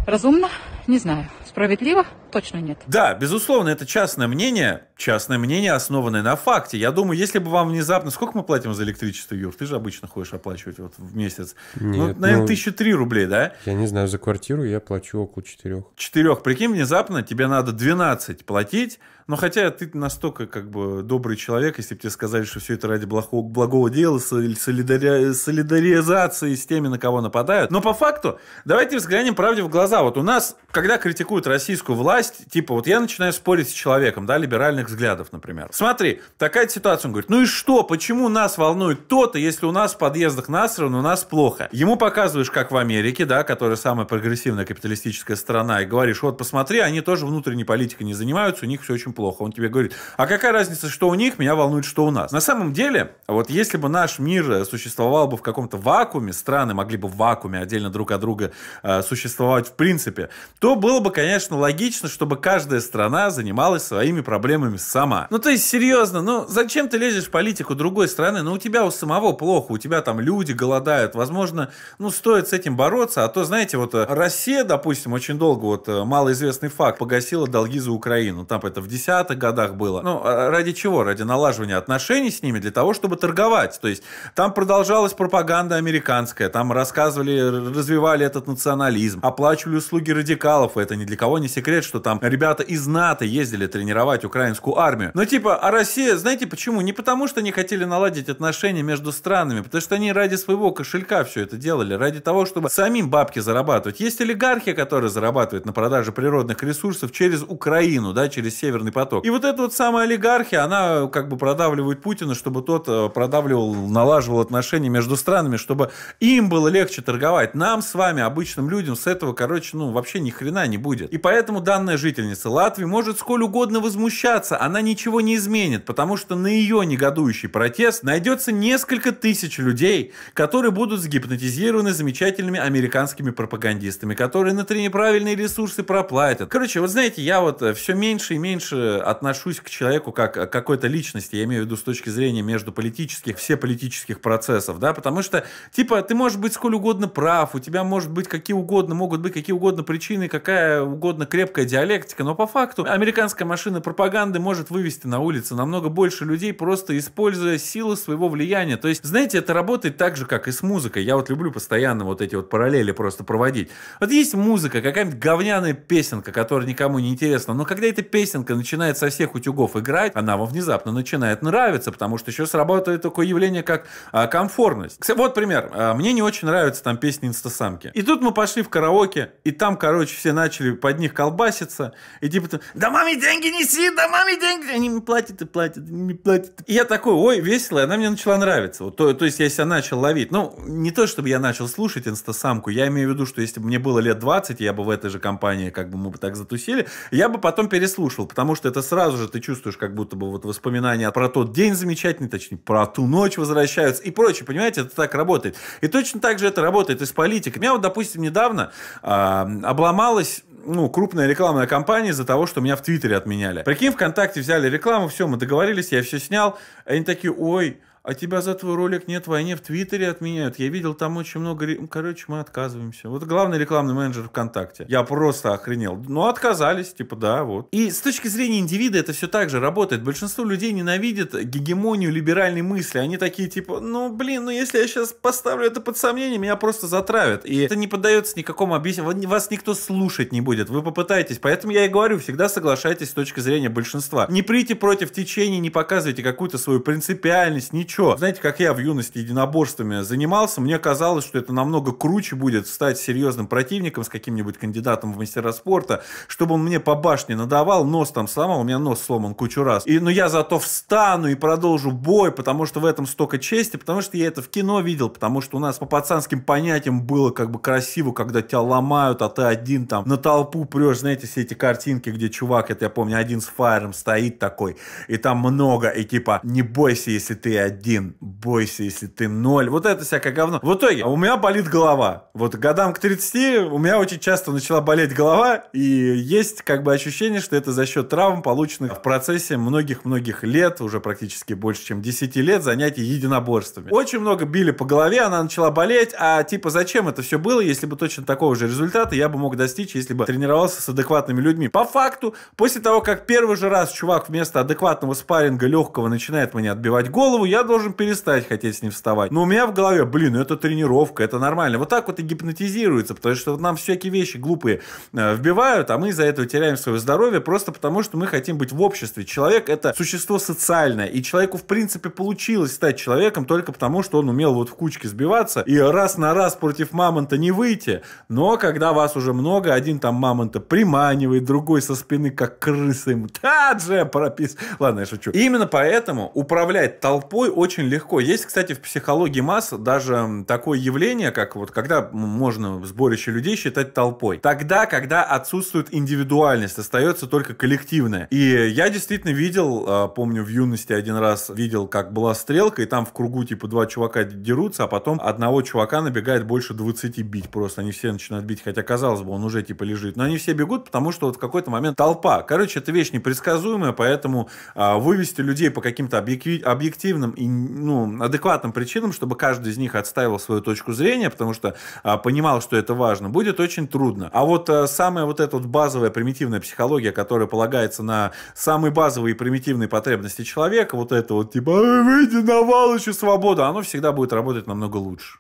Разумно? Не знаю. Справедливо? Точно нет. Да, безусловно, это частное мнение. Частное мнение, основанное на факте. Я думаю, если бы вам внезапно... Сколько мы платим за электричество, Юр? Ты же обычно ходишь оплачивать вот в месяц. Ну, нет, ну, наверное, ну, тысячи три рублей, да? Я не знаю, за квартиру я плачу около четырех. Четырех. Прикинь, внезапно тебе надо 12 платить, но хотя ты настолько как бы добрый человек, если бы тебе сказали, что все это ради благого, благого дела, солидари... солидаризации с теми, на кого нападают. Но по факту, давайте взглянем правде в глаза. Вот у нас, когда критикуют российскую власть, типа вот я начинаю спорить с человеком, да, либеральных взглядов, например. Смотри, такая ситуация, он говорит, ну и что, почему нас волнует то-то, если у нас в подъездах Насра, у нас плохо. Ему показываешь, как в Америке, да, которая самая прогрессивная капиталистическая страна, и говоришь, вот посмотри, они тоже внутренней политикой не занимаются, у них все очень очень плохо. Он тебе говорит, а какая разница, что у них, меня волнует, что у нас. На самом деле, вот если бы наш мир э, существовал бы в каком-то вакууме, страны могли бы в вакууме отдельно друг от друга э, существовать в принципе, то было бы, конечно, логично, чтобы каждая страна занималась своими проблемами сама. Ну, то есть, серьезно, ну, зачем ты лезешь в политику другой страны? Ну, у тебя у самого плохо, у тебя там люди голодают. Возможно, ну, стоит с этим бороться, а то, знаете, вот э, Россия, допустим, очень долго, вот э, малоизвестный факт, погасила долги за Украину. Там это в 10 60-х годах было. Ну, а ради чего? Ради налаживания отношений с ними, для того, чтобы торговать. То есть там продолжалась пропаганда американская, там рассказывали, развивали этот национализм, оплачивали услуги радикалов. Это ни для кого не секрет, что там ребята из НАТО ездили тренировать украинскую армию. Но типа, а Россия, знаете почему? Не потому, что они хотели наладить отношения между странами, потому что они ради своего кошелька все это делали, ради того, чтобы самим бабки зарабатывать. Есть олигархи, которые зарабатывают на продаже природных ресурсов через Украину, да, через Северный поток. И вот эта вот самая олигархия, она как бы продавливает Путина, чтобы тот э, продавливал, налаживал отношения между странами, чтобы им было легче торговать. Нам с вами, обычным людям, с этого, короче, ну, вообще ни хрена не будет. И поэтому данная жительница Латвии может сколь угодно возмущаться, она ничего не изменит, потому что на ее негодующий протест найдется несколько тысяч людей, которые будут сгипнотизированы замечательными американскими пропагандистами, которые на три неправильные ресурсы проплатят. Короче, вот знаете, я вот э, все меньше и меньше Э, отношусь к человеку как э, к какой-то личности, я имею в виду с точки зрения между политических, все политических процессов, да, потому что, типа, ты можешь быть сколь угодно прав, у тебя может быть какие угодно, могут быть какие угодно причины, какая угодно крепкая диалектика, но по факту американская машина пропаганды может вывести на улицы намного больше людей, просто используя силу своего влияния. То есть, знаете, это работает так же, как и с музыкой. Я вот люблю постоянно вот эти вот параллели просто проводить. Вот есть музыка, какая-нибудь говняная песенка, которая никому не интересна, но когда эта песенка начинает начинает со всех утюгов играть, она вам внезапно начинает нравиться, потому что еще срабатывает такое явление, как а, комфортность. Вот пример. А, мне не очень нравятся там песни инстасамки. И тут мы пошли в караоке, и там, короче, все начали под них колбаситься, и типа «Да маме деньги неси, да маме деньги!» Они мне платят и платят, не платят. И я такой, ой, весело, она мне начала нравиться. Вот, то, то есть я себя начал ловить. Ну, не то, чтобы я начал слушать инстасамку, я имею в виду, что если бы мне было лет 20, я бы в этой же компании, как бы мы бы так затусили, я бы потом переслушал, потому что что это сразу же ты чувствуешь, как будто бы вот воспоминания про тот день замечательный, точнее, про ту ночь возвращаются и прочее. Понимаете, это так работает. И точно так же это работает и с политикой. Меня вот, допустим, недавно э, обломалась ну, крупная рекламная кампания из-за того, что меня в Твиттере отменяли. Прикинь, ВКонтакте взяли рекламу, все, мы договорились, я все снял. Они такие, ой, а тебя за твой ролик нет войне в Твиттере отменяют. Я видел там очень много... Короче, мы отказываемся. Вот главный рекламный менеджер ВКонтакте. Я просто охренел. Ну, отказались, типа, да, вот. И с точки зрения индивида это все так же работает. Большинство людей ненавидят гегемонию либеральной мысли. Они такие, типа, ну, блин, ну, если я сейчас поставлю это под сомнение, меня просто затравят. И это не поддается никакому объяснению. Вас никто слушать не будет. Вы попытаетесь. Поэтому я и говорю, всегда соглашайтесь с точки зрения большинства. Не прийти против течения, не показывайте какую-то свою принципиальность, ничего что. Знаете, как я в юности единоборствами занимался, мне казалось, что это намного круче будет стать серьезным противником с каким-нибудь кандидатом в мастера спорта, чтобы он мне по башне надавал, нос там сломал, у меня нос сломан кучу раз. И, но ну, я зато встану и продолжу бой, потому что в этом столько чести, потому что я это в кино видел, потому что у нас по пацанским понятиям было как бы красиво, когда тебя ломают, а ты один там на толпу прешь, знаете, все эти картинки, где чувак, это я помню, один с фаером стоит такой, и там много, и типа, не бойся, если ты один один, бойся, если ты ноль. Вот это всякое говно. В итоге а у меня болит голова. Вот годам к 30 у меня очень часто начала болеть голова, и есть как бы ощущение, что это за счет травм, полученных в процессе многих-многих лет, уже практически больше, чем 10 лет, занятий единоборствами. Очень много били по голове, она начала болеть, а типа зачем это все было, если бы точно такого же результата я бы мог достичь, если бы тренировался с адекватными людьми. По факту, после того, как первый же раз чувак вместо адекватного спарринга легкого начинает мне отбивать голову, я должен должен перестать хотеть с ним вставать. Но у меня в голове, блин, это тренировка, это нормально. Вот так вот и гипнотизируется, потому что нам всякие вещи глупые э, вбивают, а мы из-за этого теряем свое здоровье просто потому, что мы хотим быть в обществе. Человек — это существо социальное, и человеку, в принципе, получилось стать человеком только потому, что он умел вот в кучке сбиваться и раз на раз против мамонта не выйти. Но когда вас уже много, один там мамонта приманивает, другой со спины как крысы им. Та же пропис. Ладно, я шучу. именно поэтому управлять толпой очень легко. Есть, кстати, в психологии масс даже такое явление, как вот когда можно сборище людей считать толпой. Тогда, когда отсутствует индивидуальность, остается только коллективное. И я действительно видел, а, помню, в юности один раз видел, как была стрелка, и там в кругу типа два чувака дерутся, а потом одного чувака набегает больше 20 бить просто. Они все начинают бить, хотя казалось бы, он уже типа лежит. Но они все бегут, потому что вот в какой-то момент толпа. Короче, это вещь непредсказуемая, поэтому а, вывести людей по каким-то объективным и ну, адекватным причинам, чтобы каждый из них отстаивал свою точку зрения, потому что а, понимал, что это важно, будет очень трудно. А вот а, самая вот эта вот базовая примитивная психология, которая полагается на самые базовые и примитивные потребности человека, вот это вот типа «выйди на вал, еще свобода», оно всегда будет работать намного лучше.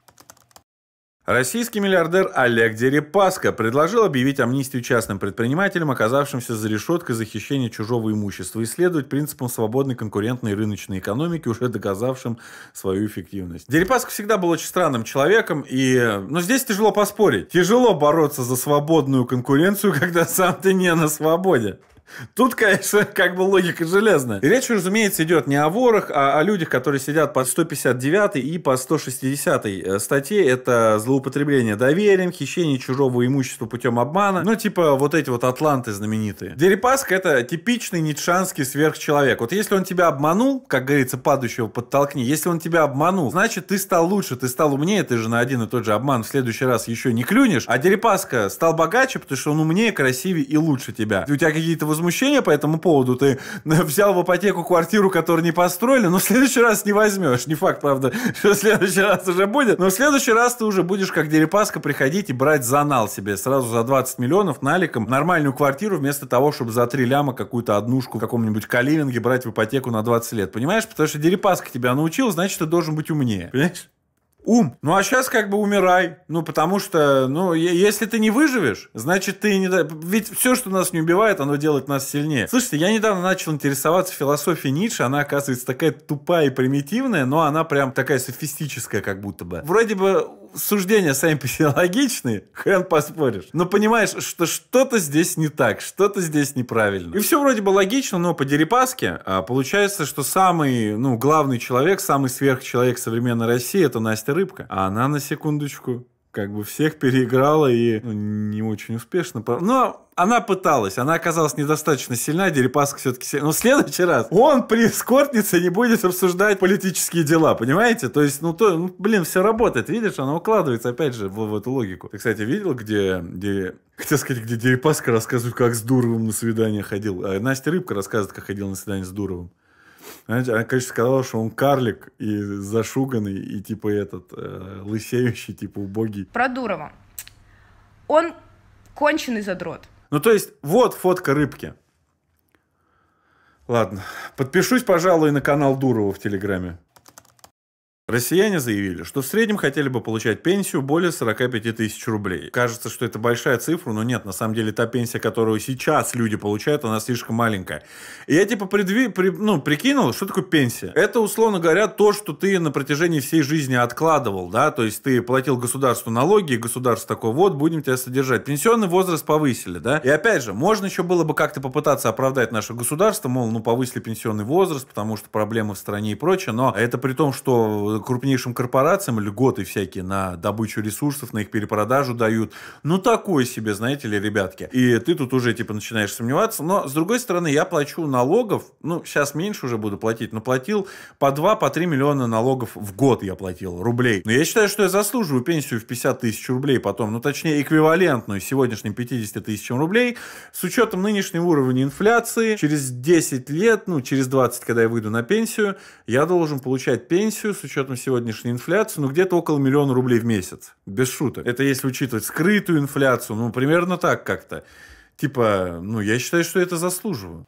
Российский миллиардер Олег Дерипаска предложил объявить амнистию частным предпринимателям, оказавшимся за решеткой за хищение чужого имущества, и следовать принципам свободной конкурентной рыночной экономики, уже доказавшим свою эффективность. Дерипаска всегда был очень странным человеком, и... но ну, здесь тяжело поспорить. Тяжело бороться за свободную конкуренцию, [LAUGHS] когда сам ты не на свободе. Тут, конечно, как бы логика железная. И речь, разумеется, идет не о ворах, а о людях, которые сидят по 159 и по 160 статье. Это злоупотребление доверием, хищение чужого имущества путем обмана. Ну, типа вот эти вот атланты знаменитые. Дерипаска – это типичный нитшанский сверхчеловек. Вот если он тебя обманул, как говорится, падающего подтолкни, если он тебя обманул, значит, ты стал лучше, ты стал умнее, ты же на один и тот же обман в следующий раз еще не клюнешь. А Дерипаска стал богаче, потому что он умнее, красивее и лучше тебя. У тебя какие-то вот возмущение по этому поводу. Ты [LAUGHS] взял в ипотеку квартиру, которую не построили, но в следующий раз не возьмешь. Не факт, правда, [LAUGHS] что в следующий раз уже будет. Но в следующий раз ты уже будешь как Дерипаска приходить и брать занал себе сразу за 20 миллионов наликом нормальную квартиру вместо того, чтобы за 3 ляма какую-то однушку в каком-нибудь каливинге брать в ипотеку на 20 лет. Понимаешь? Потому что Дерипаска тебя научил, значит, ты должен быть умнее. Понимаешь? Ум. Ну а сейчас как бы умирай. Ну потому что, ну если ты не выживешь, значит ты не... Ведь все, что нас не убивает, оно делает нас сильнее. Слушайте, я недавно начал интересоваться философией Ницше. Она оказывается такая тупая и примитивная, но она прям такая софистическая как будто бы. Вроде бы суждения сами по себе логичные, хрен поспоришь. Но понимаешь, что что-то здесь не так, что-то здесь неправильно. И все вроде бы логично, но по Дерипаске а, получается, что самый, ну, главный человек, самый сверхчеловек современной России – это Настя Рыбка. А она, на секундочку, как бы всех переиграла и ну, не очень успешно. Но она пыталась, она оказалась недостаточно сильна, Дерипаска все-таки сильна. Но ну, в следующий раз он при эскортнице не будет обсуждать политические дела, понимаете? То есть, ну, то, ну блин, все работает, видишь, она укладывается, опять же, в, в эту логику. Ты, кстати, видел, где, где хотел сказать, где Дерипаска рассказывает, как с Дуровым на свидание ходил. А Настя Рыбка рассказывает, как ходил на свидание с Дуровым. Знаете, она, конечно, сказала, что он карлик и зашуганный, и типа этот э, лысеющий, типа убогий. Про Дурова. Он конченый задрот. Ну, то есть, вот фотка рыбки. Ладно. Подпишусь, пожалуй, на канал Дурова в Телеграме. Россияне заявили, что в среднем хотели бы получать пенсию более 45 тысяч рублей. Кажется, что это большая цифра, но нет, на самом деле та пенсия, которую сейчас люди получают, она слишком маленькая. И я типа предви, при, ну, прикинул, что такое пенсия. Это, условно говоря, то, что ты на протяжении всей жизни откладывал, да, то есть ты платил государству налоги, и государство такое, вот, будем тебя содержать. Пенсионный возраст повысили, да. И опять же, можно еще было бы как-то попытаться оправдать наше государство, мол, ну, повысили пенсионный возраст, потому что проблемы в стране и прочее, но это при том, что крупнейшим корпорациям льготы всякие на добычу ресурсов, на их перепродажу дают. Ну, такое себе, знаете ли, ребятки. И ты тут уже, типа, начинаешь сомневаться. Но, с другой стороны, я плачу налогов, ну, сейчас меньше уже буду платить, но платил по 2, по 3 миллиона налогов в год я платил, рублей. Но я считаю, что я заслуживаю пенсию в 50 тысяч рублей потом, ну, точнее, эквивалентную сегодняшним 50 тысячам рублей. С учетом нынешнего уровня инфляции, через 10 лет, ну, через 20, когда я выйду на пенсию, я должен получать пенсию с учетом учетом сегодняшней инфляции, ну, где-то около миллиона рублей в месяц. Без шуток. Это если учитывать скрытую инфляцию, ну, примерно так как-то. Типа, ну, я считаю, что это заслуживаю.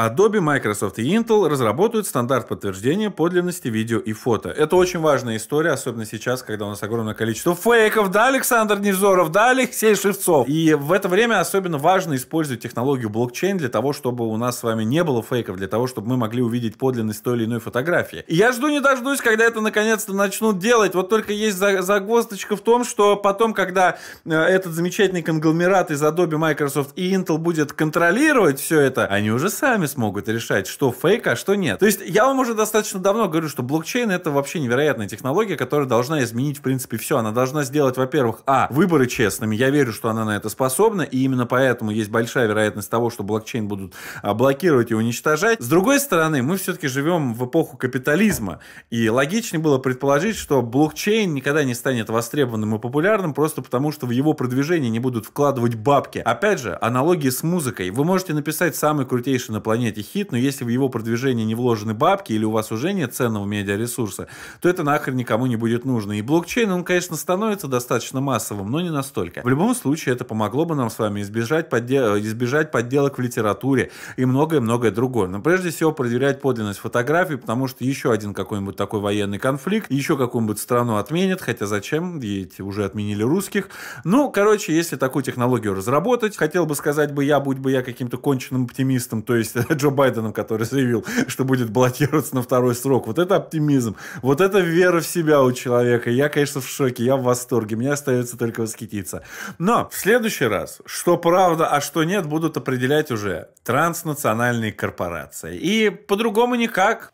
Adobe, Microsoft и Intel разработают стандарт подтверждения подлинности видео и фото. Это очень важная история, особенно сейчас, когда у нас огромное количество фейков. Да, Александр Невзоров, да, Алексей Шевцов. И в это время особенно важно использовать технологию блокчейн для того, чтобы у нас с вами не было фейков, для того, чтобы мы могли увидеть подлинность той или иной фотографии. И я жду не дождусь, когда это наконец-то начнут делать. Вот только есть загвоздочка в том, что потом, когда э, этот замечательный конгломерат из Adobe, Microsoft и Intel будет контролировать все это, они уже сами сами смогут решать, что фейк, а что нет. То есть я вам уже достаточно давно говорю, что блокчейн это вообще невероятная технология, которая должна изменить, в принципе, все. Она должна сделать, во-первых, а, выборы честными. Я верю, что она на это способна, и именно поэтому есть большая вероятность того, что блокчейн будут а, блокировать и уничтожать. С другой стороны, мы все-таки живем в эпоху капитализма, и логичнее было предположить, что блокчейн никогда не станет востребованным и популярным просто потому, что в его продвижение не будут вкладывать бабки. Опять же, аналогии с музыкой. Вы можете написать самый крутейший на планете планете хит, но если в его продвижение не вложены бабки или у вас уже нет ценного медиаресурса, то это нахрен никому не будет нужно. И блокчейн, он, конечно, становится достаточно массовым, но не настолько. В любом случае, это помогло бы нам с вами избежать, подде... избежать подделок в литературе и многое-многое другое. Но прежде всего проверять подлинность фотографий, потому что еще один какой-нибудь такой военный конфликт, еще какую-нибудь страну отменят, хотя зачем, ведь уже отменили русских. Ну, короче, если такую технологию разработать, хотел бы сказать бы я, будь бы я каким-то конченным оптимистом, то есть [LAUGHS] Джо Байденом, который заявил, что будет баллотироваться на второй срок. Вот это оптимизм. Вот это вера в себя у человека. Я, конечно, в шоке. Я в восторге. Мне остается только восхититься. Но в следующий раз, что правда, а что нет, будут определять уже транснациональные корпорации. И по-другому никак.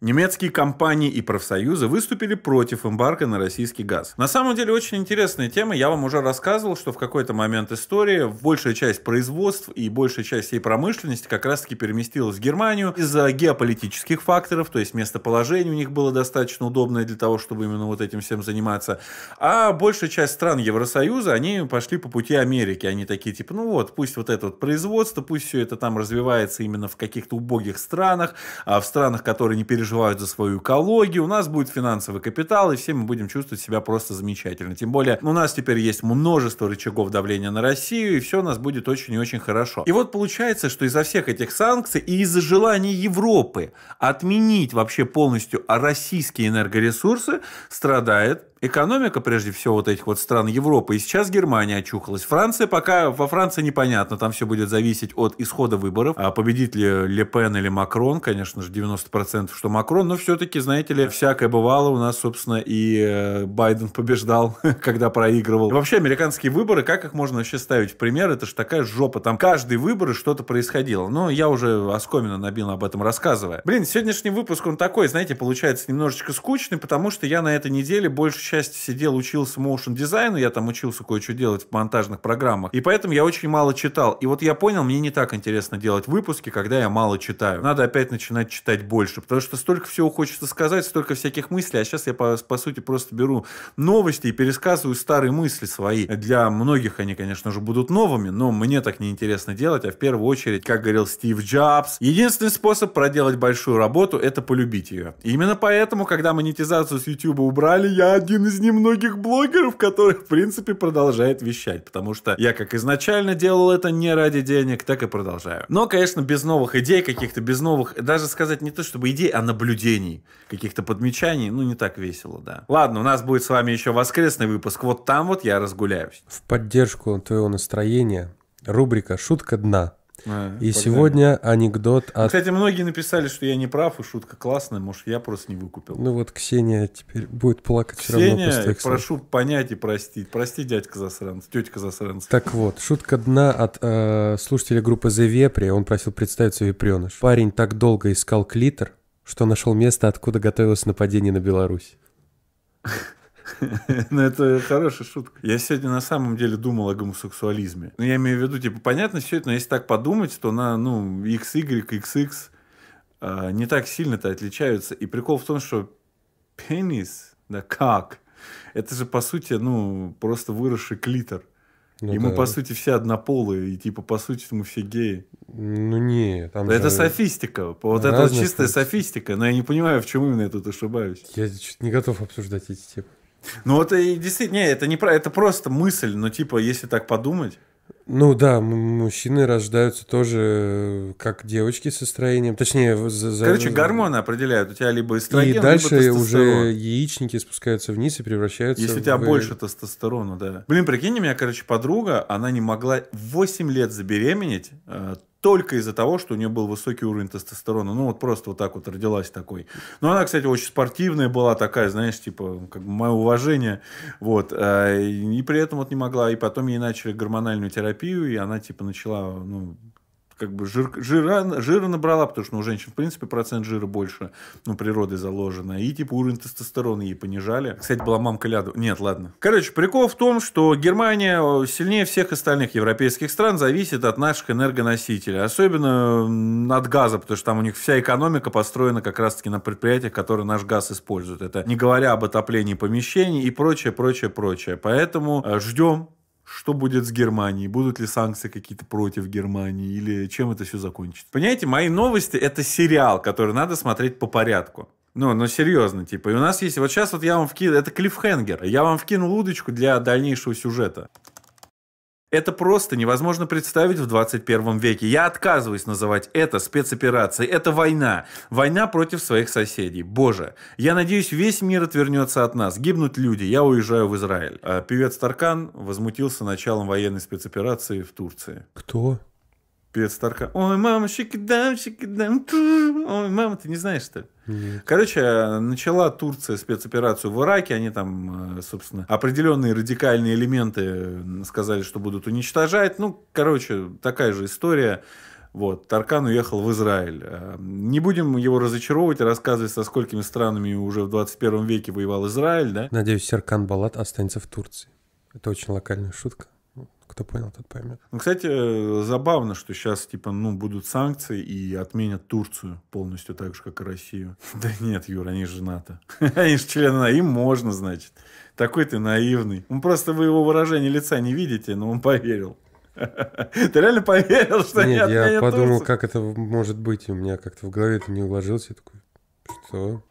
Немецкие компании и профсоюзы выступили против эмбарка на российский газ. На самом деле очень интересная тема. Я вам уже рассказывал, что в какой-то момент истории большая часть производств и большая часть всей промышленности как раз-таки переместилась в Германию из-за геополитических факторов, то есть местоположение у них было достаточно удобное для того, чтобы именно вот этим всем заниматься. А большая часть стран Евросоюза, они пошли по пути Америки. Они такие типа, ну вот, пусть вот это вот производство, пусть все это там развивается именно в каких-то убогих странах, а в странах, которые не переживают переживают за свою экологию, у нас будет финансовый капитал, и все мы будем чувствовать себя просто замечательно. Тем более, у нас теперь есть множество рычагов давления на Россию, и все у нас будет очень и очень хорошо. И вот получается, что из-за всех этих санкций и из-за желания Европы отменить вообще полностью российские энергоресурсы страдает экономика, прежде всего, вот этих вот стран Европы. И сейчас Германия очухалась. Франция пока... Во Франции непонятно. Там все будет зависеть от исхода выборов. А победит ли Ле Пен или Макрон, конечно же, 90% что Макрон. Но все-таки, знаете ли, всякое бывало. У нас, собственно, и э, Байден побеждал, [LAUGHS] когда проигрывал. И вообще, американские выборы, как их можно вообще ставить в пример? Это же такая жопа. Там каждый выбор и что-то происходило. Но я уже оскомину набил об этом рассказывая. Блин, сегодняшний выпуск, он такой, знаете, получается немножечко скучный, потому что я на этой неделе больше часть сидел, учился моушен дизайну, я там учился кое-что делать в монтажных программах, и поэтому я очень мало читал. И вот я понял, мне не так интересно делать выпуски, когда я мало читаю. Надо опять начинать читать больше, потому что столько всего хочется сказать, столько всяких мыслей, а сейчас я, по, по сути, просто беру новости и пересказываю старые мысли свои. Для многих они, конечно же, будут новыми, но мне так неинтересно делать, а в первую очередь, как говорил Стив Джобс, единственный способ проделать большую работу – это полюбить ее. И именно поэтому, когда монетизацию с YouTube убрали, я не один из немногих блогеров, который, в принципе, продолжает вещать, потому что я как изначально делал это не ради денег, так и продолжаю. Но, конечно, без новых идей каких-то, без новых, даже сказать не то чтобы идей, а наблюдений, каких-то подмечаний, ну, не так весело, да. Ладно, у нас будет с вами еще воскресный выпуск, вот там вот я разгуляюсь. В поддержку твоего настроения рубрика «Шутка дна». А, и погнали. сегодня анекдот от... Кстати, многие написали, что я не прав, и шутка классная, может, я просто не выкупил. Ну вот Ксения теперь будет плакать Ксения, все равно прошу понять и простить. Прости, дядька засранца, тетка засранца. Так вот, шутка дна от э, слушателя группы The Вепри, он просил представиться вепреныш. Парень так долго искал клитор, что нашел место, откуда готовилось нападение на Беларусь. [LAUGHS] [LAUGHS] Ну, это хорошая шутка. Я сегодня на самом деле думал о гомосексуализме. Ну, я имею в виду, типа, понятно все это, но если так подумать, то на, ну, XY, XX а, не так сильно-то отличаются. И прикол в том, что пенис, да как? Это же, по сути, ну, просто выросший клитор. Ну, и да. мы, по сути, все однополые, и типа, по сути, мы все геи. Ну не, там. Да же... Это софистика. Вот Разная это вот чистая софистика. Но я не понимаю, в чем именно я тут ошибаюсь. Я что-то не готов обсуждать эти темы. Ну, это и действительно, не, это не про, это просто мысль, но типа, если так подумать. Ну да, мужчины рождаются тоже э, как девочки со строением, точнее... За, Короче, гормоны определяют, у тебя либо эстроген, И дальше либо уже яичники спускаются вниз и превращаются Если в... у тебя больше тестостерона, да. Блин, прикинь, у меня, короче, подруга, она не могла 8 лет забеременеть, э, только из-за того, что у нее был высокий уровень тестостерона. Ну, вот просто вот так вот родилась такой. Но ну, она, кстати, очень спортивная была такая, знаешь, типа, как бы мое уважение. Вот. Э, и при этом вот не могла. И потом ей начали гормональную терапию, и она, типа, начала, ну, как бы жир, жира, жира набрала, потому что ну, у женщин, в принципе, процент жира больше, ну, природой заложено. И, типа, уровень тестостерона ей понижали. Кстати, была мамка Ляду. Нет, ладно. Короче, прикол в том, что Германия э, сильнее всех остальных европейских стран зависит от наших энергоносителей. Особенно от газа, потому что там у них вся экономика построена как раз-таки на предприятиях, которые наш газ используют. Это не говоря об отоплении помещений и прочее, прочее, прочее. Поэтому э, ждем, что будет с Германией, будут ли санкции какие-то против Германии или чем это все закончится. Понимаете, мои новости это сериал, который надо смотреть по порядку. Ну, но ну, серьезно, типа. И у нас есть... Вот сейчас вот я вам вкинул... Это клиффхенгер. Я вам вкинул удочку для дальнейшего сюжета. Это просто невозможно представить в 21 веке. Я отказываюсь называть это спецоперацией. Это война. Война против своих соседей. Боже. Я надеюсь, весь мир отвернется от нас. Гибнут люди. Я уезжаю в Израиль. А певец Таркан возмутился началом военной спецоперации в Турции. Кто? Певец Старка. Ой, мама, щекидам, дам. Ой, мама, ты не знаешь, что ли? Нет. Короче, начала Турция спецоперацию в Ираке. Они там, э, собственно, определенные радикальные элементы сказали, что будут уничтожать. Ну, короче, такая же история. Вот, Таркан уехал в Израиль. Э, не будем его разочаровывать и рассказывать, со сколькими странами уже в 21 веке воевал Израиль, да? Надеюсь, Серкан Балат останется в Турции. Это очень локальная шутка кто понял, тот поймет. Ну, кстати, э, забавно, что сейчас, типа, ну, будут санкции и отменят Турцию полностью так же, как и Россию. [LAUGHS] Да нет, Юр, они же НАТО. [LAUGHS] Они же члены НАТО. Им можно, значит. Такой ты наивный. Он ну, просто вы его выражение лица не видите, но он поверил. [LAUGHS] Ты реально поверил, что Нет, я подумал, как это может быть. У меня как-то в голове это не уложился Я такой, что?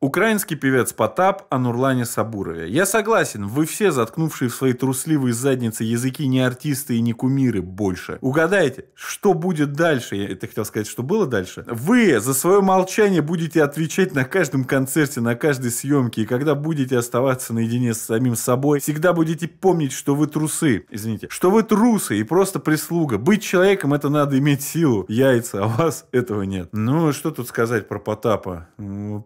Украинский певец Потап о Нурлане Сабурове. Я согласен, вы все, заткнувшие в свои трусливые задницы языки, не артисты и не кумиры больше. Угадайте, что будет дальше? Я это хотел сказать, что было дальше. Вы за свое молчание будете отвечать на каждом концерте, на каждой съемке, и когда будете оставаться наедине с самим собой, всегда будете помнить, что вы трусы, извините, что вы трусы и просто прислуга. Быть человеком это надо иметь силу, яйца, а у вас этого нет. Ну, что тут сказать про Потапа?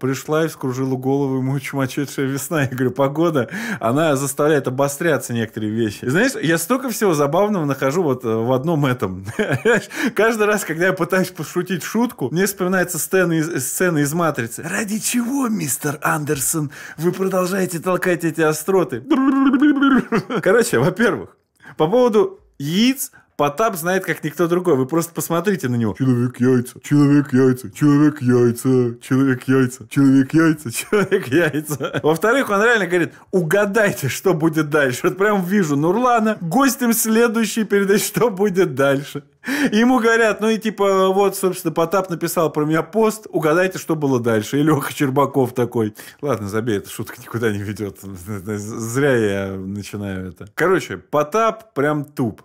Пришла и кружила голову ему чумачедшая весна. Я говорю, погода, она заставляет обостряться некоторые вещи. знаешь, я столько всего забавного нахожу вот э, в одном этом. [LAUGHS] Каждый раз, когда я пытаюсь пошутить шутку, мне вспоминается сцена из, сцена из «Матрицы». «Ради чего, мистер Андерсон, вы продолжаете толкать эти остроты?» [LAUGHS] Короче, во-первых, по поводу яиц Потап знает, как никто другой. Вы просто посмотрите на него. Человек яйца, человек яйца, человек яйца, человек яйца, человек яйца, [LAUGHS] человек яйца. Во-вторых, он реально говорит, угадайте, что будет дальше. Вот прям вижу Нурлана, гостем следующий передать, что будет дальше. Ему говорят, ну и типа, вот, собственно, Потап написал про меня пост, угадайте, что было дальше. И Леха Чербаков такой. Ладно, забей, эта шутка никуда не ведет. [LAUGHS] Зря я начинаю это. Короче, Потап прям туп.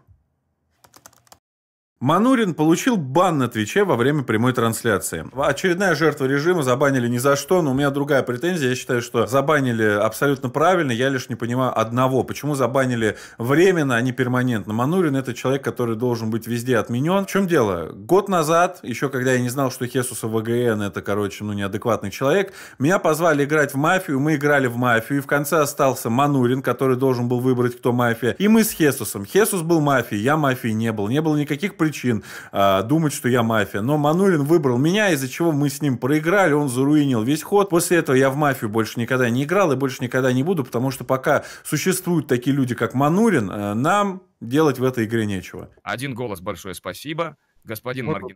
Манурин получил бан на Твиче во время прямой трансляции. Очередная жертва режима забанили ни за что, но у меня другая претензия. Я считаю, что забанили абсолютно правильно. Я лишь не понимаю одного. Почему забанили временно, а не перманентно? Манурин – это человек, который должен быть везде отменен. В чем дело? Год назад, еще когда я не знал, что Хесуса ВГН – это, короче, ну, неадекватный человек, меня позвали играть в мафию, мы играли в мафию, и в конце остался Манурин, который должен был выбрать, кто мафия. И мы с Хесусом. Хесус был мафией, я мафией не был. Не было никаких причин э, думать, что я мафия. Но Манулин выбрал меня, из-за чего мы с ним проиграли, он заруинил весь ход. После этого я в мафию больше никогда не играл и больше никогда не буду, потому что пока существуют такие люди, как Манулин, э, нам делать в этой игре нечего. Один голос, большое спасибо. Господин Маргин.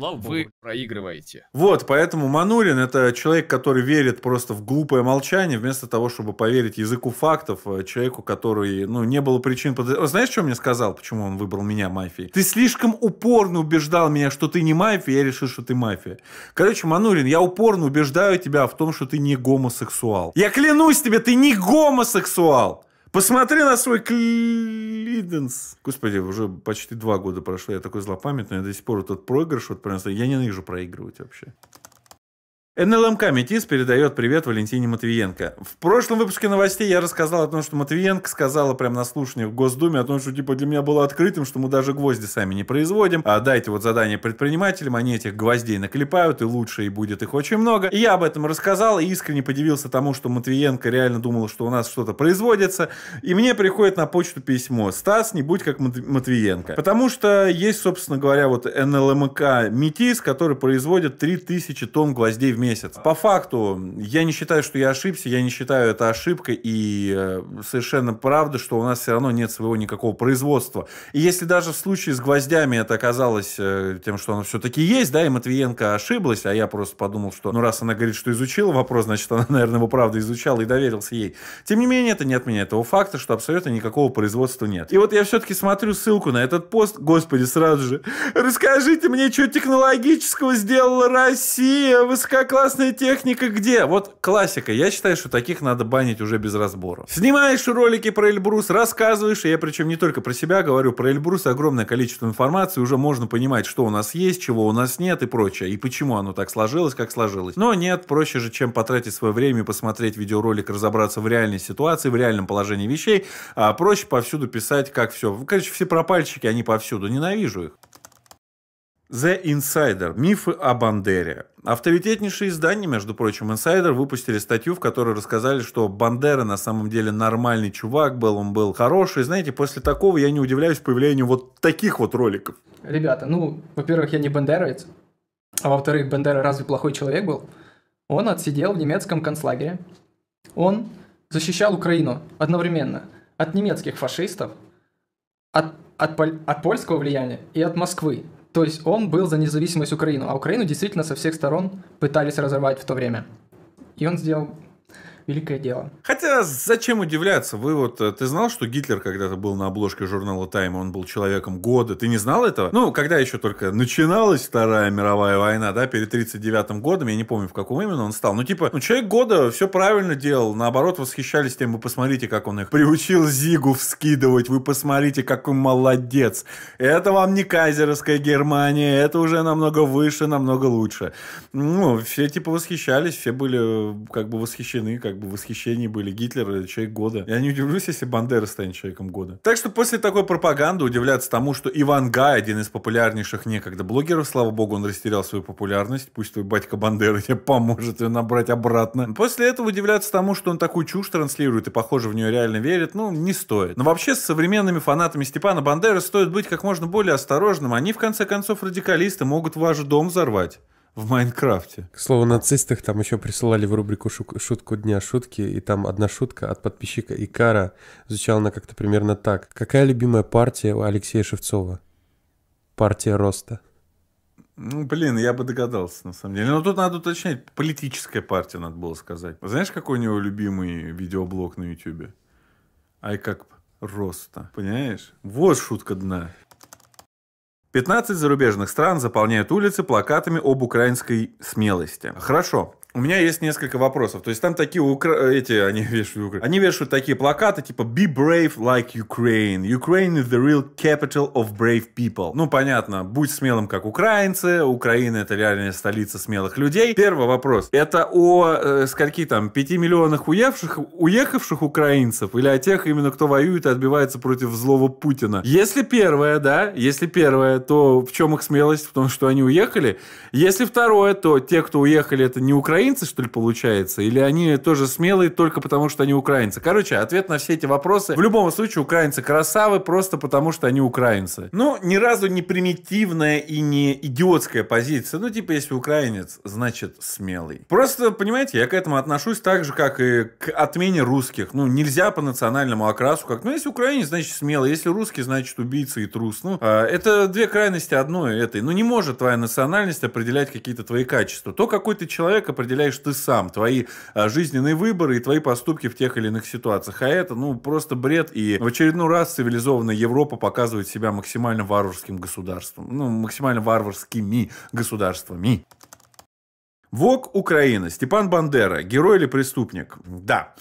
Слава вы проигрываете. Вот, поэтому Манурин это человек, который верит просто в глупое молчание, вместо того, чтобы поверить языку фактов, э, человеку, который, ну, не было причин... Под... Знаешь, что он мне сказал, почему он выбрал меня мафией? Ты слишком упорно убеждал меня, что ты не мафия, я решил, что ты мафия. Короче, Манурин, я упорно убеждаю тебя в том, что ты не гомосексуал. Я клянусь тебе, ты не гомосексуал! Посмотри на свой Клиденс. Господи, уже почти два года прошло, я такой злопамятный, я до сих пор вот этот проигрыш, вот просто, я ненавижу проигрывать вообще. НЛМК «Метис» передает привет Валентине Матвиенко. В прошлом выпуске новостей я рассказал о том, что Матвиенко сказала прямо на слушании в Госдуме о том, что типа для меня было открытым, что мы даже гвозди сами не производим, а дайте вот задание предпринимателям, они этих гвоздей наклепают, и лучше, и будет их очень много. И я об этом рассказал и искренне подивился тому, что Матвиенко реально думала, что у нас что-то производится, и мне приходит на почту письмо «Стас, не будь как Матвиенко». Потому что есть, собственно говоря, вот НЛМК «Метис», который производит 3000 тонн гвоздей в месяц месяц. По факту, я не считаю, что я ошибся, я не считаю это ошибкой, и э, совершенно правда, что у нас все равно нет своего никакого производства. И если даже в случае с гвоздями это оказалось э, тем, что оно все-таки есть, да, и Матвиенко ошиблась, а я просто подумал, что, ну, раз она говорит, что изучила вопрос, значит, она, [LAUGHS] наверное, его правда изучала и доверился ей. Тем не менее, это не отменяет того факта, что абсолютно никакого производства нет. И вот я все-таки смотрю ссылку на этот пост, господи, сразу же, расскажите мне, что технологического сделала Россия, высококлассная классная техника где? Вот классика. Я считаю, что таких надо банить уже без разбора. Снимаешь ролики про Эльбрус, рассказываешь, и я причем не только про себя говорю, про Эльбрус огромное количество информации, уже можно понимать, что у нас есть, чего у нас нет и прочее, и почему оно так сложилось, как сложилось. Но нет, проще же, чем потратить свое время и посмотреть видеоролик, разобраться в реальной ситуации, в реальном положении вещей, а проще повсюду писать, как все. Короче, все пропальщики, они повсюду. Ненавижу их. The Insider. Мифы о Бандере. Авторитетнейшие издания, между прочим, Insider выпустили статью, в которой рассказали, что Бандера на самом деле нормальный чувак был, он был хороший. Знаете, после такого я не удивляюсь появлению вот таких вот роликов. Ребята, ну, во-первых, я не бандеровец, а во-вторых, Бандера разве плохой человек был? Он отсидел в немецком концлагере. Он защищал Украину одновременно от немецких фашистов, от, от, от польского влияния и от Москвы. То есть он был за независимость Украины, а Украину действительно со всех сторон пытались разорвать в то время. И он сделал великое дело. Хотя зачем удивляться? Вы вот, э, ты знал, что Гитлер когда-то был на обложке журнала Time, он был человеком года. Ты не знал этого? Ну, когда еще только начиналась Вторая мировая война, да, перед 39 м годом, я не помню, в каком именно он стал. Ну, типа, ну, человек года все правильно делал, наоборот, восхищались тем, вы посмотрите, как он их приучил Зигу вскидывать, вы посмотрите, какой молодец. Это вам не кайзеровская Германия, это уже намного выше, намного лучше. Ну, все, типа, восхищались, все были э, как бы восхищены, как бы бы в восхищении были Гитлер, человек года. Я не удивлюсь, если Бандера станет человеком года. Так что после такой пропаганды удивляться тому, что Иван Гай, один из популярнейших некогда блогеров, слава богу, он растерял свою популярность, пусть твой батька Бандера тебе поможет ее набрать обратно. После этого удивляться тому, что он такую чушь транслирует и, похоже, в нее реально верит, ну, не стоит. Но вообще с современными фанатами Степана Бандеры стоит быть как можно более осторожным. Они, в конце концов, радикалисты, могут ваш дом взорвать в Майнкрафте. К слову, нацистах там еще присылали в рубрику «Шутку дня шутки», и там одна шутка от подписчика Икара. Звучала она как-то примерно так. Какая любимая партия у Алексея Шевцова? Партия роста. Ну, блин, я бы догадался, на самом деле. Но тут надо уточнять, политическая партия, надо было сказать. Знаешь, какой у него любимый видеоблог на Ютьюбе? Ай, как роста. Понимаешь? Вот шутка дна. 15 зарубежных стран заполняют улицы плакатами об украинской смелости. Хорошо. У меня есть несколько вопросов. То есть там такие укра... эти они вешают, они вешают такие плакаты типа "Be brave like Ukraine". Ukraine is the real capital of brave people. Ну понятно, будь смелым как украинцы. Украина это реальная столица смелых людей. Первый вопрос: это о э, скольки там 5 миллионах уехавших, уехавших украинцев или о тех именно кто воюет и отбивается против злого Путина? Если первое, да, если первое, то в чем их смелость в том, что они уехали? Если второе, то те, кто уехали, это не украинцы украинцы, что ли, получается? Или они тоже смелые только потому, что они украинцы? Короче, ответ на все эти вопросы. В любом случае, украинцы красавы просто потому, что они украинцы. Ну, ни разу не примитивная и не идиотская позиция. Ну, типа, если украинец, значит смелый. Просто, понимаете, я к этому отношусь так же, как и к отмене русских. Ну, нельзя по национальному окрасу как... Ну, если украинец, значит смелый. Если русский, значит убийца и трус. Ну, а, это две крайности одной этой. Ну, не может твоя национальность определять какие-то твои качества. То, какой ты человек, определяет определяешь ты сам, твои а, жизненные выборы и твои поступки в тех или иных ситуациях. А это, ну, просто бред. И в очередной раз цивилизованная Европа показывает себя максимально варварским государством. Ну, максимально варварскими государствами. ВОК Украина. Степан Бандера. Герой или преступник? Да.